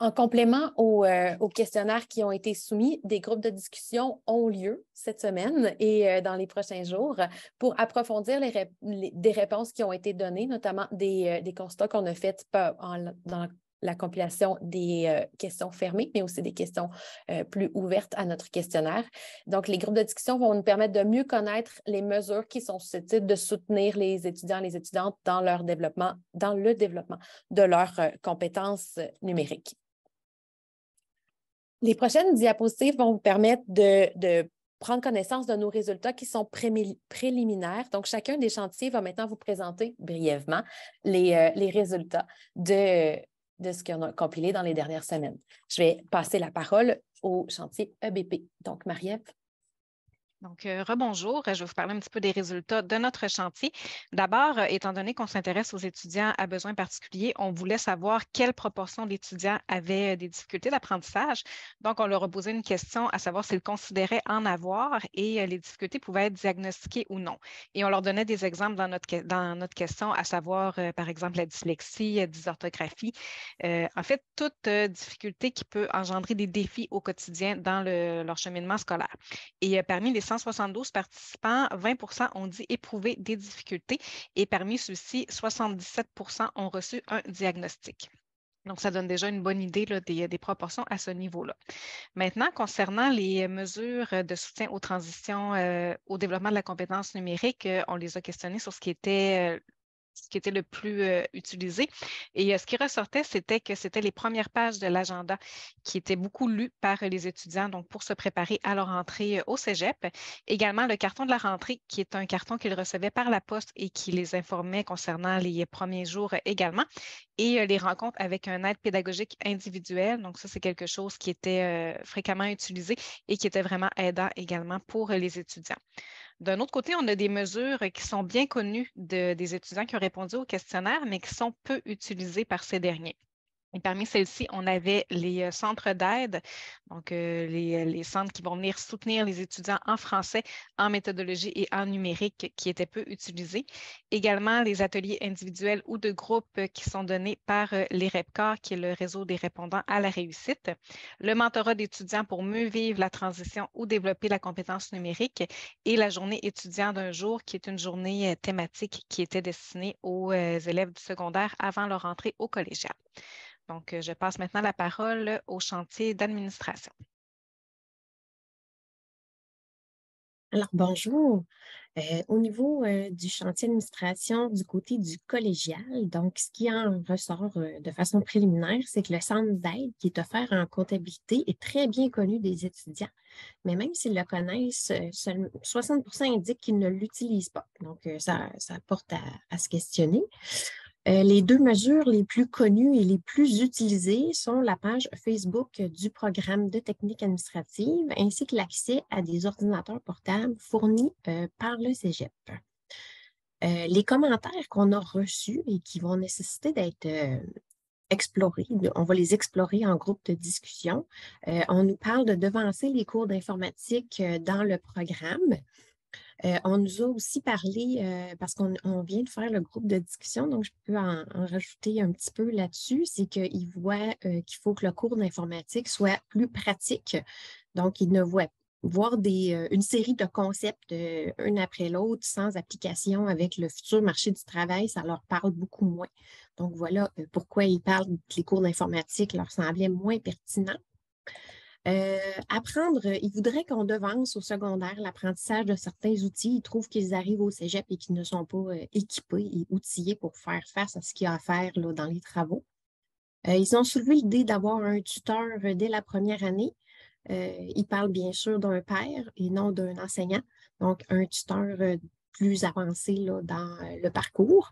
En complément aux, euh, questionnaires qui ont été soumis, des groupes de discussion ont lieu cette semaine et dans les prochains jours pour approfondir les, des réponses qui ont été données, notamment des, constats qu'on a faits dans, la compilation des euh, questions fermées, mais aussi des questions euh, plus ouvertes à notre questionnaire. Donc, les groupes de discussion vont nous permettre de mieux connaître les mesures qui sont susceptibles de soutenir les étudiants et les étudiantes dans leur développement, dans le développement de leurs euh, compétences numériques. Les prochaines diapositives vont vous permettre de, prendre connaissance de nos résultats qui sont préliminaires. Donc, chacun des chantiers va maintenant vous présenter brièvement les résultats de, de ce qu'on a compilé dans les dernières semaines. Je vais passer la parole au chantier EBP. Donc, marie donc, euh, rebonjour. Euh, je vais vous parler un petit peu des résultats de notre chantier. D'abord, euh, étant donné qu'on s'intéresse aux étudiants à besoins particuliers, on voulait savoir quelle proportion d'étudiants avaient des difficultés d'apprentissage. Donc, on leur a posé une question à savoir s'ils considéraient en avoir et les difficultés pouvaient être diagnostiquées ou non. Et on leur donnait des exemples dans notre, dans notre question, à savoir, par exemple, la dyslexie, la dysorthographie. en fait, toute difficulté qui peut engendrer des défis au quotidien dans le, leur cheminement scolaire. Et parmi les 172 participants, 20 ont dit éprouver des difficultés et parmi ceux-ci, 77 ont reçu un diagnostic. Donc, ça donne déjà une bonne idée des, proportions à ce niveau-là. Maintenant, concernant les mesures de soutien aux transitions, euh, au développement de la compétence numérique, euh, on les a questionnées sur ce qui était euh, qui était le plus euh, utilisé. Et euh, ce qui ressortait, c'était que c'était les premières pages de l'agenda qui étaient beaucoup lues par les étudiants, donc pour se préparer à leur entrée euh, au cégep. Également, le carton de la rentrée, qui est un carton qu'ils recevaient par la poste et qui les informait concernant les premiers jours également. Et les rencontres avec un aide pédagogique individuel. Donc, ça, c'est quelque chose qui était fréquemment utilisé et qui était vraiment aidant également pour les étudiants. D'un autre côté, on a des mesures qui sont bien connues des étudiants qui ont répondu au questionnaire, mais qui sont peu utilisées par ces derniers. Et parmi celles-ci, on avait les euh, centres d'aide, donc euh, euh, les, centres qui vont venir soutenir les étudiants en français, en méthodologie et en numérique qui étaient peu utilisés. Également, les ateliers individuels ou de groupe qui sont donnés par les REPCOR, qui est le réseau des répondants à la réussite. Le mentorat d'étudiants pour mieux vivre la transition ou développer la compétence numérique. Et la journée étudiant d'un jour, qui est une journée thématique qui était destinée aux élèves du secondaire avant leur entrée au collégial. Donc, euh, je passe maintenant la parole euh, au chantier d'administration. Alors, bonjour. Euh, au niveau du chantier d'administration du côté du collégial, donc ce qui en ressort de façon préliminaire, c'est que le centre d'aide qui est offert en comptabilité est très bien connu des étudiants, mais même s'ils le connaissent, 60 indiquent qu'ils ne l'utilisent pas. Donc, ça, ça porte à se questionner. Euh, les deux mesures les plus connues et les plus utilisées sont la page Facebook du programme de technique administrative ainsi que l'accès à des ordinateurs portables fournis euh, par le Cégep. Euh, les commentaires qu'on a reçus et qui vont nécessiter d'être explorés, on va les explorer en groupe de discussion. on nous parle de devancer les cours d'informatique dans le programme. Euh, on nous a aussi parlé, euh, parce qu'on vient de faire le groupe de discussion, donc je peux en, rajouter un petit peu là-dessus, c'est qu'ils voient euh, qu'il faut que le cours d'informatique soit plus pratique. Donc, ils ne voient voir des, une série de concepts un après l'autre sans application avec le futur marché du travail, ça leur parle beaucoup moins. Donc, voilà pourquoi ils parlent que les cours d'informatique leur semblaient moins pertinents. Euh, apprendre, euh, ils voudraient qu'on devance au secondaire l'apprentissage de certains outils. Ils trouvent qu'ils arrivent au cégep et qu'ils ne sont pas euh, équipés et outillés pour faire face à ce qu'il y a à faire dans les travaux. ils ont soulevé l'idée d'avoir un tuteur dès la première année. ils parlent bien sûr d'un père et non d'un enseignant, donc un tuteur plus avancé dans le parcours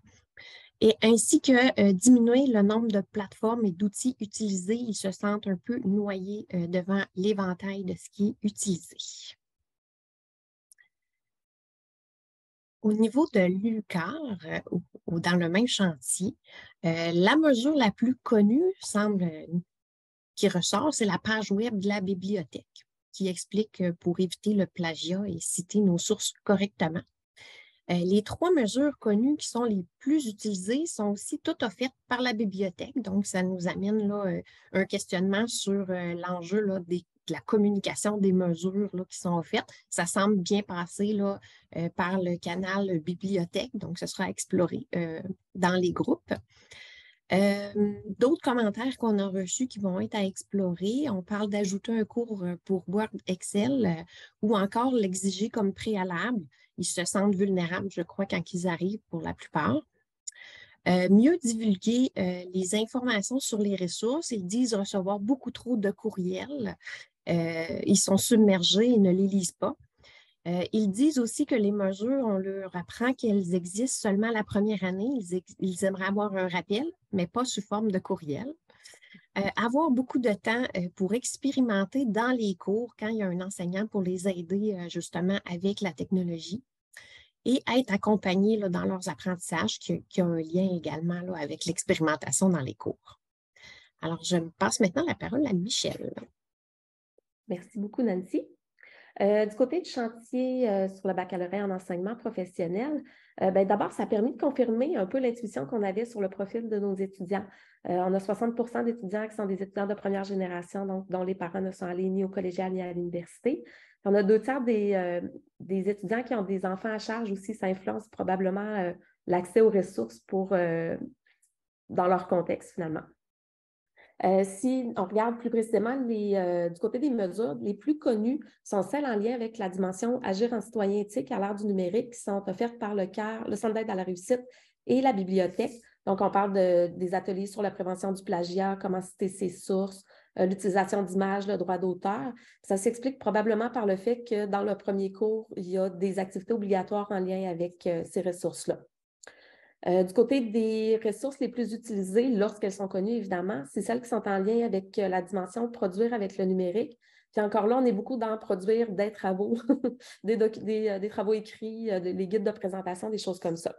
et ainsi que euh, diminuer le nombre de plateformes et d'outils utilisés. Ils se sentent un peu noyés euh, devant l'éventail de ce qui est utilisé. Au niveau de l'UCAR, euh, ou, dans le même chantier, la mesure la plus connue semble qui ressort, c'est la page web de la bibliothèque qui explique pour éviter le plagiat et citer nos sources correctement. Euh, les trois mesures connues qui sont les plus utilisées sont aussi toutes offertes par la bibliothèque. Donc, ça nous amène là, euh, un questionnement sur euh, l'enjeu de la communication des mesures qui sont offertes. Ça semble bien passer là, par le canal bibliothèque, donc ce sera exploré dans les groupes. D'autres commentaires qu'on a reçus qui vont être à explorer, on parle d'ajouter un cours pour Word Excel ou encore l'exiger comme préalable. Ils se sentent vulnérables, je crois, quand ils arrivent pour la plupart. mieux divulguer les informations sur les ressources. Ils disent recevoir beaucoup trop de courriels. ils sont submergés et ne les lisent pas. Euh, ils disent aussi que les mesures, on leur apprend qu'elles existent seulement la première année. Ils, aimeraient avoir un rappel, mais pas sous forme de courriel. Euh, avoir beaucoup de temps euh, pour expérimenter dans les cours quand il y a un enseignant pour les aider justement avec la technologie et être accompagné dans leurs apprentissages qui, ont un lien également avec l'expérimentation dans les cours. Alors, je passe maintenant la parole à Michel. Merci beaucoup, Nancy. Euh, du côté du chantier euh, sur le baccalauréat en enseignement professionnel, euh, ben, d'abord, ça a permis de confirmer un peu l'intuition qu'on avait sur le profil de nos étudiants. on a 60 d'étudiants qui sont des étudiants de première génération, dont les parents ne sont allés ni au collégial ni à l'université. On a deux tiers des, des, étudiants qui ont des enfants à charge aussi. Ça influence probablement l'accès aux ressources pour, dans leur contexte finalement. Euh, si on regarde plus précisément euh, du côté des mesures, les plus connues sont celles en lien avec la dimension Agir en citoyen éthique à l'ère du numérique qui sont offertes par le CAR, le Centre d'aide à la réussite et la bibliothèque. Donc, on parle des ateliers sur la prévention du plagiat, comment citer ses sources, euh, l'utilisation d'images, le droit d'auteur. Ça s'explique probablement par le fait que dans le premier cours, il y a des activités obligatoires en lien avec ces ressources-là. Euh, du côté des ressources les plus utilisées, lorsqu'elles sont connues, évidemment, c'est celles qui sont en lien avec euh, la dimension produire avec le numérique. Puis encore là, on est beaucoup dans produire des travaux, (laughs) euh, des, travaux écrits, des, les guides de présentation, des choses comme ça.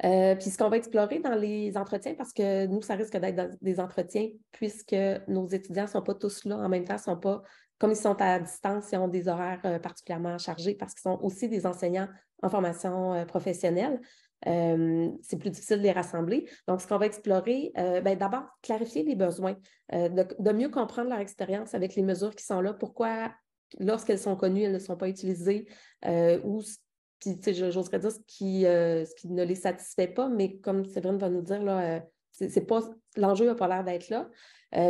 puis ce qu'on va explorer dans les entretiens, parce que nous, ça risque d'être des entretiens, puisque nos étudiants ne sont pas tous là en même temps, sont pas, comme ils sont à distance, et ont des horaires particulièrement chargés parce qu'ils sont aussi des enseignants en formation professionnelle. Euh, c'est plus difficile de les rassembler. Donc, ce qu'on va explorer, euh, ben, d'abord, clarifier les besoins, euh, de, mieux comprendre leur expérience avec les mesures qui sont là, pourquoi, lorsqu'elles sont connues, elles ne sont pas utilisées, ou qui j'oserais dire ce qui, ce qui ne les satisfait pas, mais comme Séverine va nous dire, là, c'est pas l'enjeu n'a pas l'air d'être là.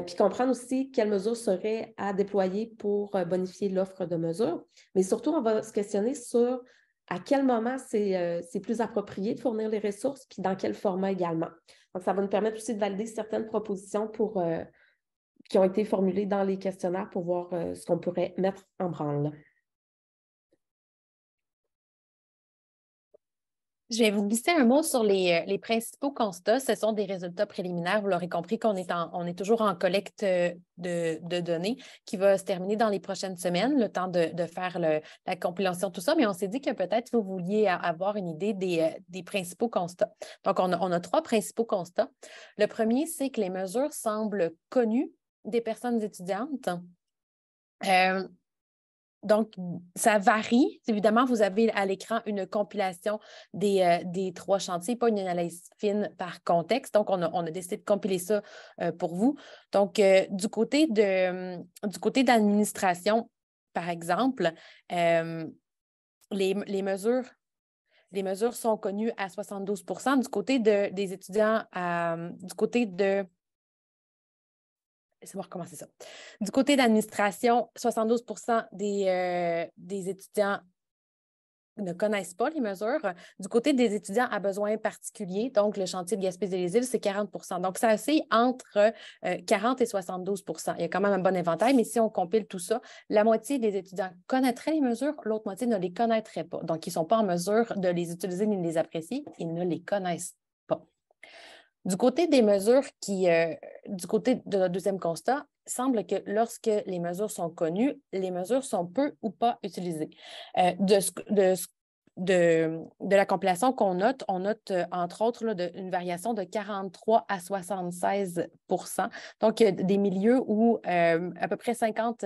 puis comprendre aussi quelles mesures seraient à déployer pour bonifier l'offre de mesures. Mais surtout, on va se questionner sur à quel moment euh, c'est plus approprié de fournir les ressources, puis dans quel format également. Donc, ça va nous permettre aussi de valider certaines propositions pour, euh, qui ont été formulées dans les questionnaires pour voir euh, ce qu'on pourrait mettre en branle. Je vais vous glisser un mot sur euh, les, principaux constats. Ce sont des résultats préliminaires. Vous l'aurez compris qu'on est, est toujours en collecte euh, de, données qui va se terminer dans les prochaines semaines, le temps de, faire le, la compilation, tout ça. Mais on s'est dit que peut-être vous vouliez avoir une idée des, euh, des principaux constats. Donc, on a, trois principaux constats. Le premier, c'est que les mesures semblent connues des personnes étudiantes. Donc, ça varie. Évidemment, vous avez à l'écran une compilation euh, des, trois chantiers, pas une analyse fine par contexte. Donc, on a, décidé de compiler ça euh, pour vous. Donc, euh, du côté de du côté d'administration, par exemple, les, mesures les mesures sont connues à 72 du côté des étudiants, du côté de voir comment c'est ça. Du côté de l'administration, 72 des, étudiants ne connaissent pas les mesures. Du côté des étudiants à besoins particuliers, donc le chantier de Gaspésie et les îles, c'est 40 Donc, ça, c'est entre 40 euh, et 72 Il y a quand même un bon inventaire, mais si on compile tout ça, la moitié des étudiants connaîtraient les mesures, l'autre moitié ne les connaîtrait pas. Donc, ils ne sont pas en mesure de les utiliser ni de les apprécier. Ils ne les connaissent pas. Du côté des mesures qui, euh, du côté de notre deuxième constat, semble que lorsque les mesures sont connues, les mesures sont peu ou pas utilisées. Euh, de, de, la compilation qu'on note, on note euh, entre autres une variation de 43 à 76 donc des milieux où à peu près 50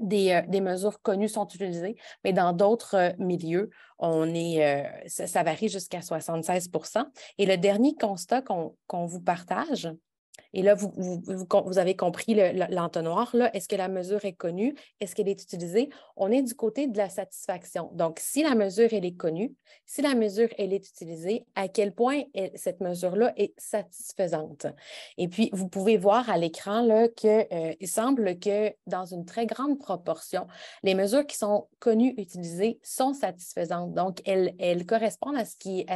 euh, des, mesures connues sont utilisées, mais dans d'autres euh, milieux, on est, euh, ça, varie jusqu'à 76 Et le dernier constat qu'on vous partage, et là, vous, avez compris l'entonnoir. Est-ce que la mesure est connue? Est-ce qu'elle est utilisée? On est du côté de la satisfaction. Donc, si la mesure, elle est connue, si la mesure, elle est utilisée, à quel point cette mesure-là est satisfaisante? Et puis, vous pouvez voir à l'écran qu'il euh, semble que dans une très grande proportion, les mesures qui sont connues, utilisées, sont satisfaisantes. Donc, elles, elles correspondent à ce qui est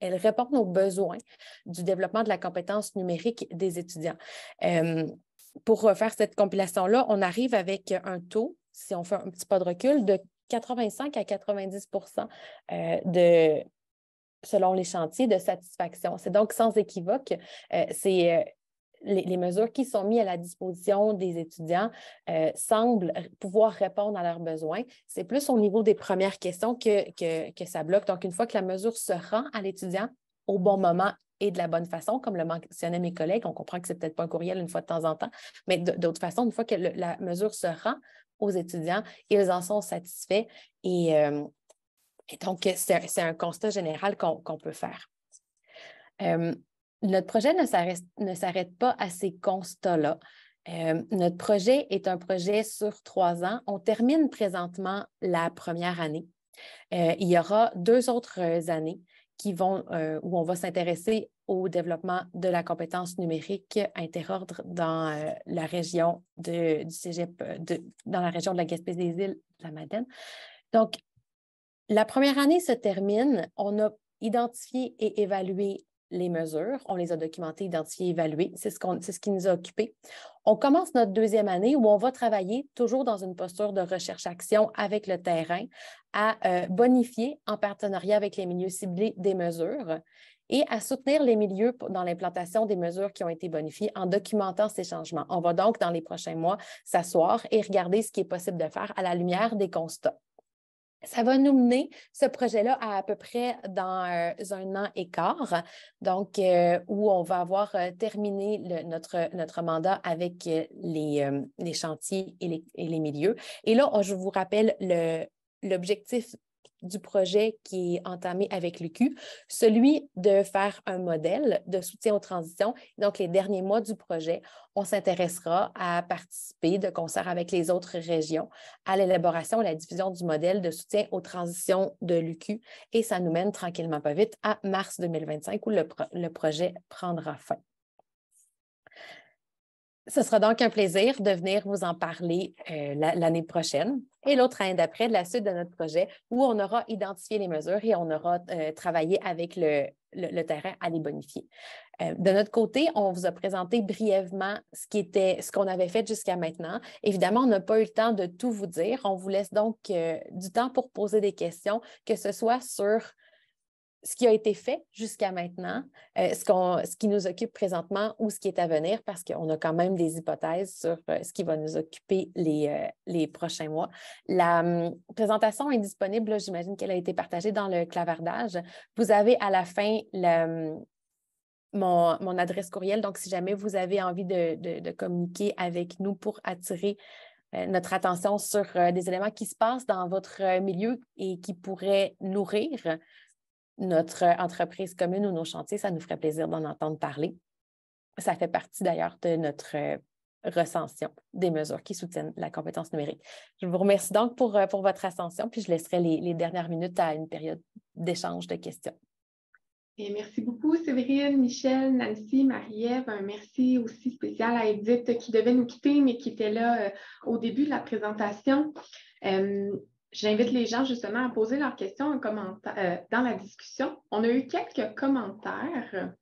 elles répondent aux besoins du développement de la compétence numérique des étudiants. Euh, pour faire cette compilation-là, on arrive avec un taux, si on fait un petit pas de recul, de 85 à 90 euh, de, selon les chantiers, de satisfaction. C'est donc sans équivoque, euh, c'est les, mesures qui sont mises à la disposition des étudiants euh, semblent pouvoir répondre à leurs besoins. C'est plus au niveau des premières questions que, que, ça bloque. Donc, une fois que la mesure se rend à l'étudiant au bon moment et de la bonne façon, comme le mentionnaient mes collègues, on comprend que ce n'est peut-être pas un courriel une fois de temps en temps, mais d'autre façon, une fois que la mesure se rend aux étudiants, ils en sont satisfaits. Et, euh, donc, c'est un constat général qu'on peut faire. Euh, notre projet ne s'arrête, pas à ces constats-là. Euh, notre projet est un projet sur trois ans. On termine présentement la première année. Euh, il y aura deux autres années qui vont, euh, où on va s'intéresser au développement de la compétence numérique interordre dans la région de, du Cégep, de, dans la région de la Gaspésie des îles, de la Madeleine. Donc, la première année se termine. On a identifié et évalué les mesures, on les a documentées, identifiées, évaluées. C'est ce, qui nous a occupés. On commence notre deuxième année où on va travailler toujours dans une posture de recherche-action avec le terrain à euh, bonifier en partenariat avec les milieux ciblés des mesures et à soutenir les milieux dans l'implantation des mesures qui ont été bonifiées en documentant ces changements. On va donc, dans les prochains mois, s'asseoir et regarder ce qui est possible de faire à la lumière des constats. Ça va nous mener ce projet-là à à peu près dans euh, un an et quart, donc euh, où on va avoir euh, terminé notre, notre mandat avec les, chantiers et les, milieux. Et là, je vous rappelle le, l'objectif du projet qui est entamé avec l'UQ, celui de faire un modèle de soutien aux transitions. Donc, les derniers mois du projet, on s'intéressera à participer de concert avec les autres régions à l'élaboration et la diffusion du modèle de soutien aux transitions de l'UQ. Et ça nous mène tranquillement pas vite à mars 2025 où le projet prendra fin. Ce sera donc un plaisir de venir vous en parler euh, l'année prochaine et l'autre année d'après de la suite de notre projet où on aura identifié les mesures et on aura euh, travaillé avec le, terrain à les bonifier. Euh, de notre côté, on vous a présenté brièvement ce qui était ce qu'on avait fait jusqu'à maintenant. Évidemment, on n'a pas eu le temps de tout vous dire. On vous laisse donc du temps pour poser des questions, que ce soit sur ce qui a été fait jusqu'à maintenant, euh, ce, qu'on, ce qui nous occupe présentement ou ce qui est à venir, parce qu'on a quand même des hypothèses sur euh, ce qui va nous occuper les, euh, les prochains mois. La hum, présentation est disponible, j'imagine qu'elle a été partagée dans le clavardage. Vous avez à la fin hum, mon, mon, adresse courriel, donc si jamais vous avez envie de communiquer avec nous pour attirer notre attention sur des éléments qui se passent dans votre milieu et qui pourraient nourrir notre euh, entreprise commune ou nos chantiers, ça nous ferait plaisir d'en entendre parler. Ça fait partie d'ailleurs de notre euh, recension des mesures qui soutiennent la compétence numérique. Je vous remercie donc pour, euh, pour votre ascension, puis je laisserai les, dernières minutes à une période d'échange de questions. Et merci beaucoup, Séverine, Michel, Nancy, Marie-Ève. Un merci aussi spécial à Edith qui devait nous quitter, mais qui était là au début de la présentation. J'invite les gens justement à poser leurs questions euh, dans la discussion. On a eu quelques commentaires.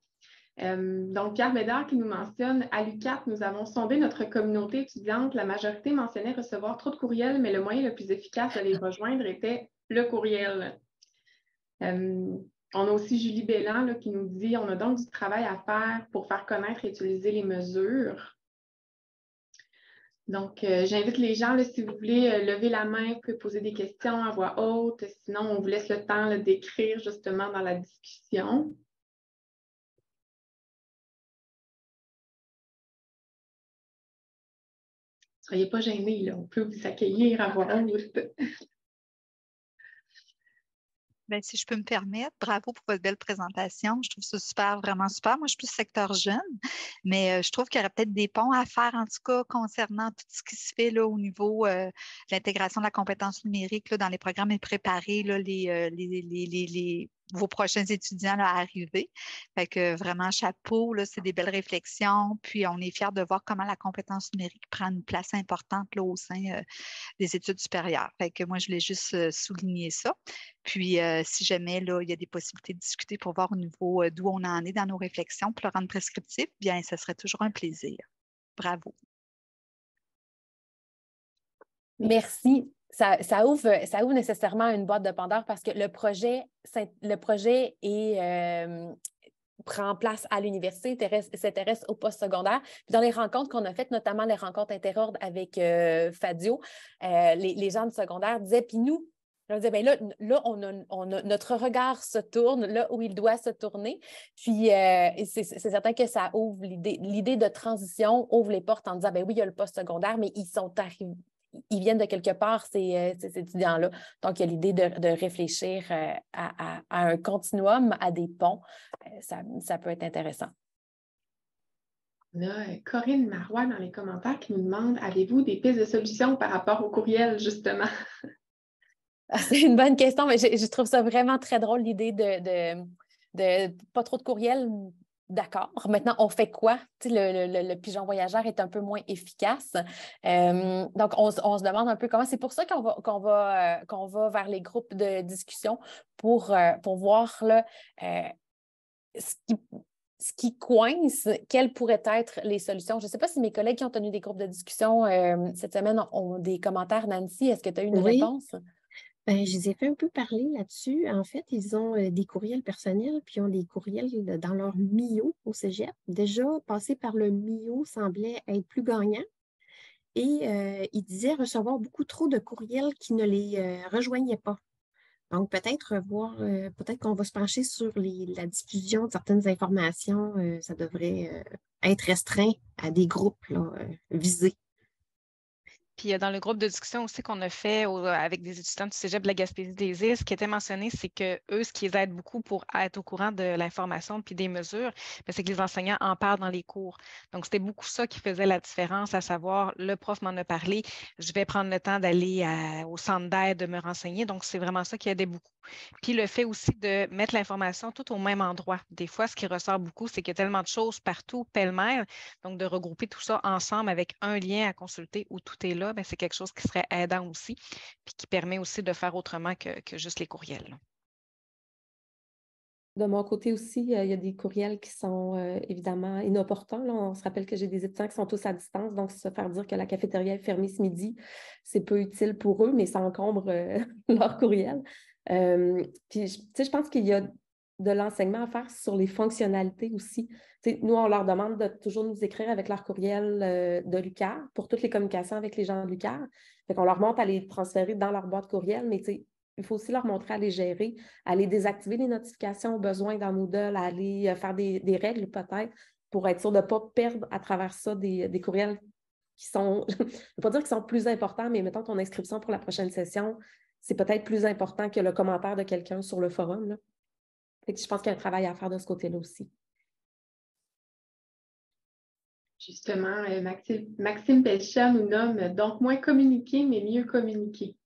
Euh, donc, Pierre Bédard qui nous mentionne à l'UCAT, nous avons sondé notre communauté étudiante. La majorité mentionnait recevoir trop de courriels, mais le moyen le plus efficace de les rejoindre était le courriel. Euh, on a aussi Julie Bélan qui nous dit on a donc du travail à faire pour faire connaître et utiliser les mesures. Donc, euh, j'invite les gens, si vous voulez euh, lever la main, poser des questions à voix haute. Sinon, on vous laisse le temps d'écrire justement dans la discussion. Soyez pas gênés, on peut vous accueillir à voix haute. (laughs) Ben, si je peux me permettre, bravo pour votre belle présentation. Je trouve ça super, vraiment super. Moi, je suis plus secteur jeune, mais euh, je trouve qu'il y aurait peut-être des ponts à faire, en tout cas, concernant tout ce qui se fait là, au niveau euh, de l'intégration de la compétence numérique dans les programmes et préparer là, les, euh, les, vos prochains étudiants à arriver. Fait que vraiment, chapeau, c'est des belles réflexions. Puis on est fiers de voir comment la compétence numérique prend une place importante là, au sein euh, des études supérieures. Fait que moi, je voulais juste euh, souligner ça. Puis euh, si jamais là, il y a des possibilités de discuter pour voir au niveau d'où on en est dans nos réflexions pour le rendre prescriptif, bien, ce serait toujours un plaisir. Bravo. Merci ça, ouvre, ça ouvre nécessairement une boîte de Pandore parce que le projet, le projet est, euh, prend place à l'université, s'intéresse au poste Puis dans les rencontres qu'on a faites, notamment les rencontres interordres avec euh, Fadio, euh, les, gens de secondaire disaient, puis nous, on disait, bien là, notre regard se tourne là où il doit se tourner. Puis c'est certain que ça ouvre l'idée L'idée de transition, ouvre les portes en disant, ben oui, il y a le poste secondaire, mais ils sont arrivés ils viennent de quelque part, ces, euh, ces, étudiants-là. Donc, il y a l'idée de, réfléchir euh, à, un continuum, à des ponts. Euh, ça, peut être intéressant. On a Corinne Marois dans les commentaires qui nous demande avez-vous des pistes de solutions par rapport au courriel, justement (laughs) ah, C'est une bonne question, mais je, trouve ça vraiment très drôle, l'idée de, de, de, pas trop de courriel, D'accord. Maintenant, on fait quoi? Le, pigeon voyageur est un peu moins efficace. Euh, donc, on, se demande un peu comment. C'est pour ça qu'on va, qu'on va, euh, qu'on va vers les groupes de discussion pour, euh, pour voir là, ce qui coince, quelles pourraient être les solutions? Je ne sais pas si mes collègues qui ont tenu des groupes de discussion cette semaine ont, des commentaires. Nancy, est-ce que tu as une réponse? Ben, je les ai fait un peu parler là-dessus. En fait, ils ont euh, des courriels personnels, puis ils ont des courriels dans leur MIO au cégep. Déjà, passer par le MIO semblait être plus gagnant. Et euh, ils disaient recevoir beaucoup trop de courriels qui ne les euh, rejoignaient pas. Donc, peut-être voir, peut-être qu'on va se pencher sur la diffusion de certaines informations. ça devrait être restreint à des groupes visés. Puis euh, dans le groupe de discussion aussi qu'on a fait euh, avec des étudiants du Cégep de la Gaspésie des Îles, ce qui était mentionné, c'est que eux, ce qui les aide beaucoup pour être au courant de l'information puis des mesures, ben, c'est que les enseignants en parlent dans les cours. Donc, c'était beaucoup ça qui faisait la différence, à savoir, le prof m'en a parlé, je vais prendre le temps d'aller euh, au centre d'aide, de me renseigner. Donc, c'est vraiment ça qui aidait beaucoup. Puis le fait aussi de mettre l'information tout au même endroit. Des fois, ce qui ressort beaucoup, c'est qu'il y a tellement de choses partout, pêle-mêle. Donc, de regrouper tout ça ensemble avec un lien à consulter où tout est là ben, c'est quelque chose qui serait aidant aussi, puis qui permet aussi de faire autrement que, juste les courriels. De mon côté aussi, euh, il y a des courriels qui sont euh, évidemment inopportuns. On se rappelle que j'ai des étudiants qui sont tous à distance, donc se faire dire que la cafétéria est fermée ce midi, c'est peu utile pour eux, mais ça encombre leur courriel. Euh, (laughs) euh je pense qu'il y a de l'enseignement à faire sur les fonctionnalités aussi. nous, on leur demande de toujours nous écrire avec leur courriel euh, de l'UCAR pour toutes les communications avec les gens de l'UCAR. On leur montre à les transférer dans leur boîte courriel, mais il faut aussi leur montrer à les gérer, à les désactiver les notifications aux besoins dans Moodle, à aller euh, faire des, règles peut-être pour être sûr de ne pas perdre à travers ça des, courriels qui sont, (laughs) je ne pas dire qu'ils sont plus importants, mais mettons ton inscription pour la prochaine session, c'est peut-être plus important que le commentaire de quelqu'un sur le forum. Là je pense qu'il y a un travail à faire de ce côté-là aussi. Justement, euh, Maxime, Maxime nous nomme donc moins communiquer, mais mieux communiquer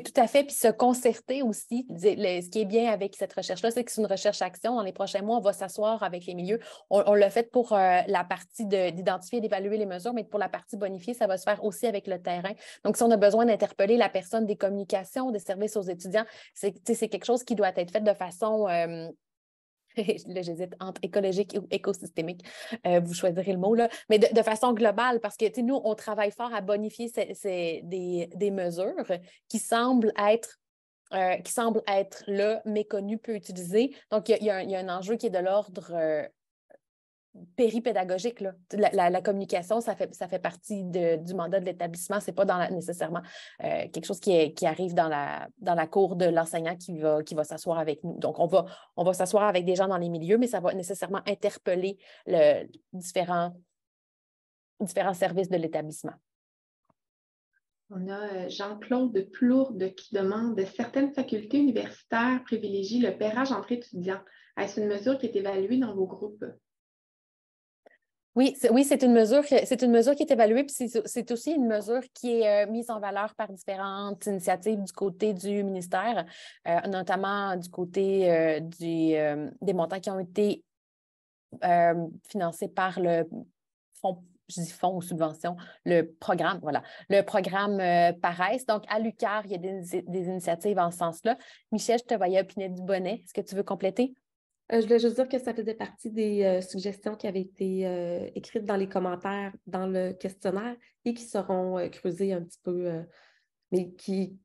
tout à fait, puis se concerter aussi. ce qui est bien avec cette recherche-là, c'est que c'est une recherche-action. Dans les prochains mois, on va s'asseoir avec les milieux. On, l'a fait pour euh, la partie d'identifier et d'évaluer les mesures, mais pour la partie bonifiée, ça va se faire aussi avec le terrain. Donc, si on a besoin d'interpeller la personne des communications, des services aux étudiants, c'est quelque chose qui doit être fait de façon... Euh, (laughs) j'hésite entre écologique ou écosystémique, euh, vous choisirez le mot, là, mais de, façon globale, parce que nous, on travaille fort à bonifier ces, des, mesures qui semblent être. Euh, qui être là, méconnues, peu utilisées. Donc, il y, a un enjeu qui est de l'ordre euh, péripédagogique. La, communication, ça fait, ça fait partie du mandat de l'établissement. Ce n'est pas dans nécessairement euh, quelque chose qui, qui arrive dans la, dans la cour de l'enseignant qui va, qui va s'asseoir avec nous. Donc, on va, on va s'asseoir avec des gens dans les milieux, mais ça va nécessairement interpeller le, différents, différents services de l'établissement. On a euh, Jean-Claude Plourde qui demande certaines facultés universitaires privilégient le pérage entre étudiants. Est-ce une mesure qui est évaluée dans vos groupes? Oui, c'est, une mesure, c'est une mesure qui est évaluée, puis c'est, aussi une mesure qui est euh, mise en valeur par différentes initiatives du côté du ministère, euh, notamment du côté euh, des montants qui ont été financés par le fonds je ou subventions, le programme, voilà, le programme euh, Donc, à l'UCAR, il y a des, initiatives en ce sens-là. Michel, je te voyais opiner du bonnet. Est-ce que tu veux compléter? Euh, je voulais juste dire que ça faisait partie des euh, suggestions qui avaient été euh, écrites dans les commentaires, dans le questionnaire et qui seront creusées un petit peu, mais qui,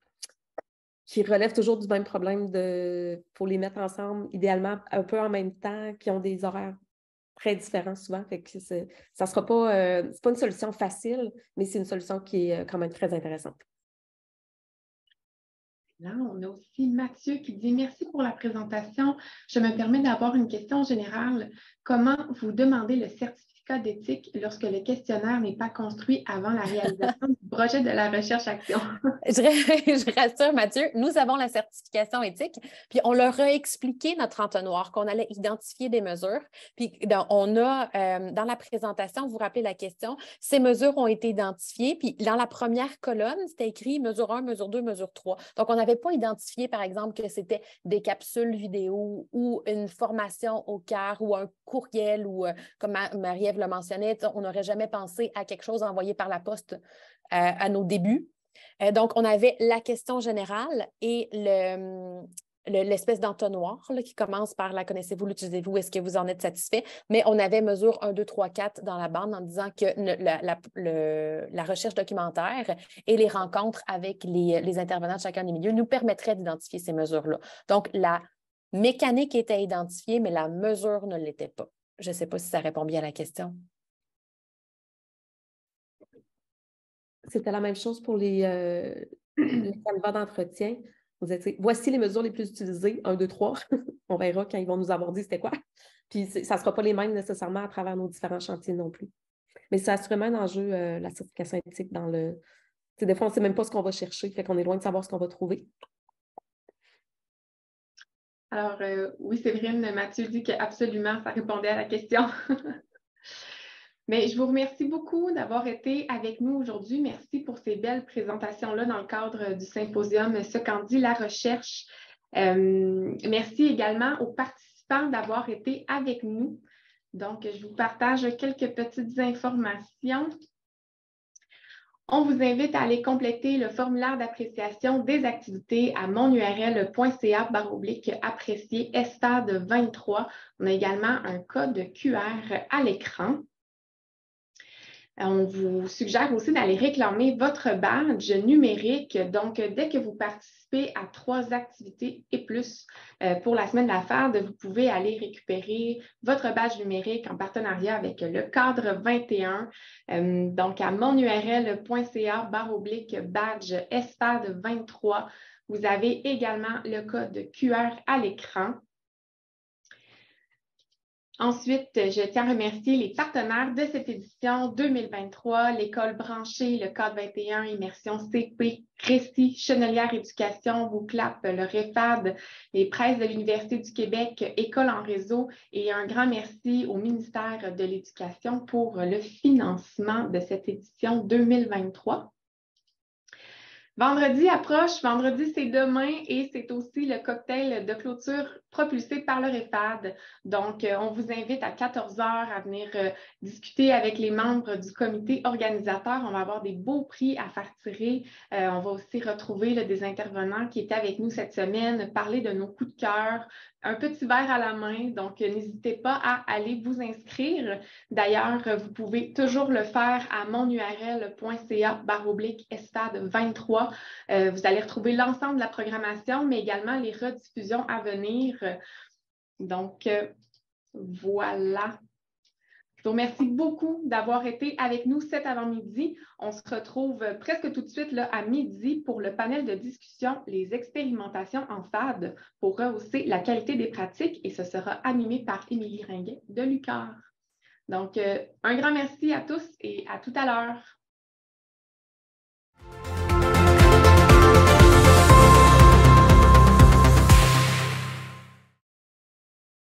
qui relèvent toujours du même problème de pour les mettre ensemble, idéalement un peu en même temps, qui ont des horaires très différents souvent. Fait que ça sera pas, pas une solution facile, mais c'est une solution qui est quand même très intéressante. Là, on a aussi Mathieu qui dit merci pour la présentation. Je me permets d'avoir une question générale. Comment vous demandez le certificat d'éthique lorsque le questionnaire n'est pas construit avant la réalisation du projet de la recherche-action? (laughs) je, rassure Mathieu, nous avons la certification éthique, puis on leur a expliqué notre entonnoir, qu'on allait identifier des mesures. Puis on a, euh, dans la présentation, vous, vous rappelez la question, ces mesures ont été identifiées, puis dans la première colonne, c'était écrit mesure 1, mesure 2, mesure 3. Donc, on n'avait pas identifié, par exemple, que c'était des capsules vidéo ou une formation au CAR ou un courriel ou, euh, comme Marie le mentionnait, on n'aurait jamais pensé à quelque chose envoyé par la poste euh, à nos débuts. Euh, donc, on avait la question générale et l'espèce d'entonnoir qui commence par la connaissez-vous, l'utilisez-vous, est-ce que vous en êtes satisfait? Mais on avait mesure 1, 2, 3, 4 dans la bande en disant que la, recherche documentaire et les rencontres avec les, les intervenants de chacun des milieux nous permettraient d'identifier ces mesures-là. Donc, la mécanique était identifiée, mais la mesure ne l'était pas. Je ne sais pas si ça répond bien à la question. C'était la même chose pour les, euh, (clears throat) d'entretien. voici les mesures les plus utilisées, un, deux, trois. (laughs) On verra quand ils vont nous avoir dit c'était quoi. Puis ça ne sera pas les mêmes nécessairement à travers nos différents chantiers non plus. Mais c'est assurément un enjeu, euh, la certification éthique dans le. des fois, on ne sait même pas ce qu'on va chercher, fait qu'on est loin de savoir ce qu'on va trouver. Alors, euh, oui, Séverine, Mathieu dit qu'absolument, ça répondait à la question. (laughs) Mais je vous remercie beaucoup d'avoir été avec nous aujourd'hui. Merci pour ces belles présentations-là dans le cadre du symposium Ce qu'en dit la recherche. Euh, merci également aux participants d'avoir été avec nous. Donc, je vous partage quelques petites informations. On vous invite à aller compléter le formulaire d'appréciation des activités à monurl.ca oblique apprécié ESTADE 23. On a également un code QR à l'écran. Euh, on vous suggère aussi d'aller réclamer votre badge numérique. Donc, dès que vous participez à trois activités et plus, euh, pour la semaine d'affaires, vous pouvez aller récupérer votre badge numérique en partenariat avec le cadre 21. Euh, donc, à monurl.ca barre oblique badge ESPAD 23, vous avez également le code QR à l'écran. Ensuite, je tiens à remercier les partenaires de cette édition 2023, l'école branchée, le Code 21, Immersion CP, Récit, Chenelière Éducation, Vouclap, le REFAD, les presses de l'Université du Québec, École en réseau et un grand merci au ministère de l'Éducation pour le financement de cette édition 2023. Vendredi approche, vendredi c'est demain et c'est aussi le cocktail de clôture propulsé par le REFAD. Donc, euh, on vous invite à 14 heures à venir euh, discuter avec les membres du comité organisateur. On va avoir des beaux prix à faire tirer. Euh, on va aussi retrouver des intervenants qui étaient avec nous cette semaine, parler de nos coups de cœur, un petit verre à la main. Donc, n'hésitez pas à aller vous inscrire. D'ailleurs, vous pouvez toujours le faire à monurl.ca baroblique estade 23. vous allez retrouver l'ensemble de la programmation, mais également les rediffusions à venir euh, donc, euh, voilà. Je vous remercie beaucoup d'avoir été avec nous cet avant-midi. On se retrouve presque tout de suite là, à midi pour le panel de discussion Les expérimentations en FAD pour rehausser la qualité des pratiques et ce sera animé par Émilie Ringuet de Lucar. Donc, euh, un grand merci à tous et à tout à l'heure.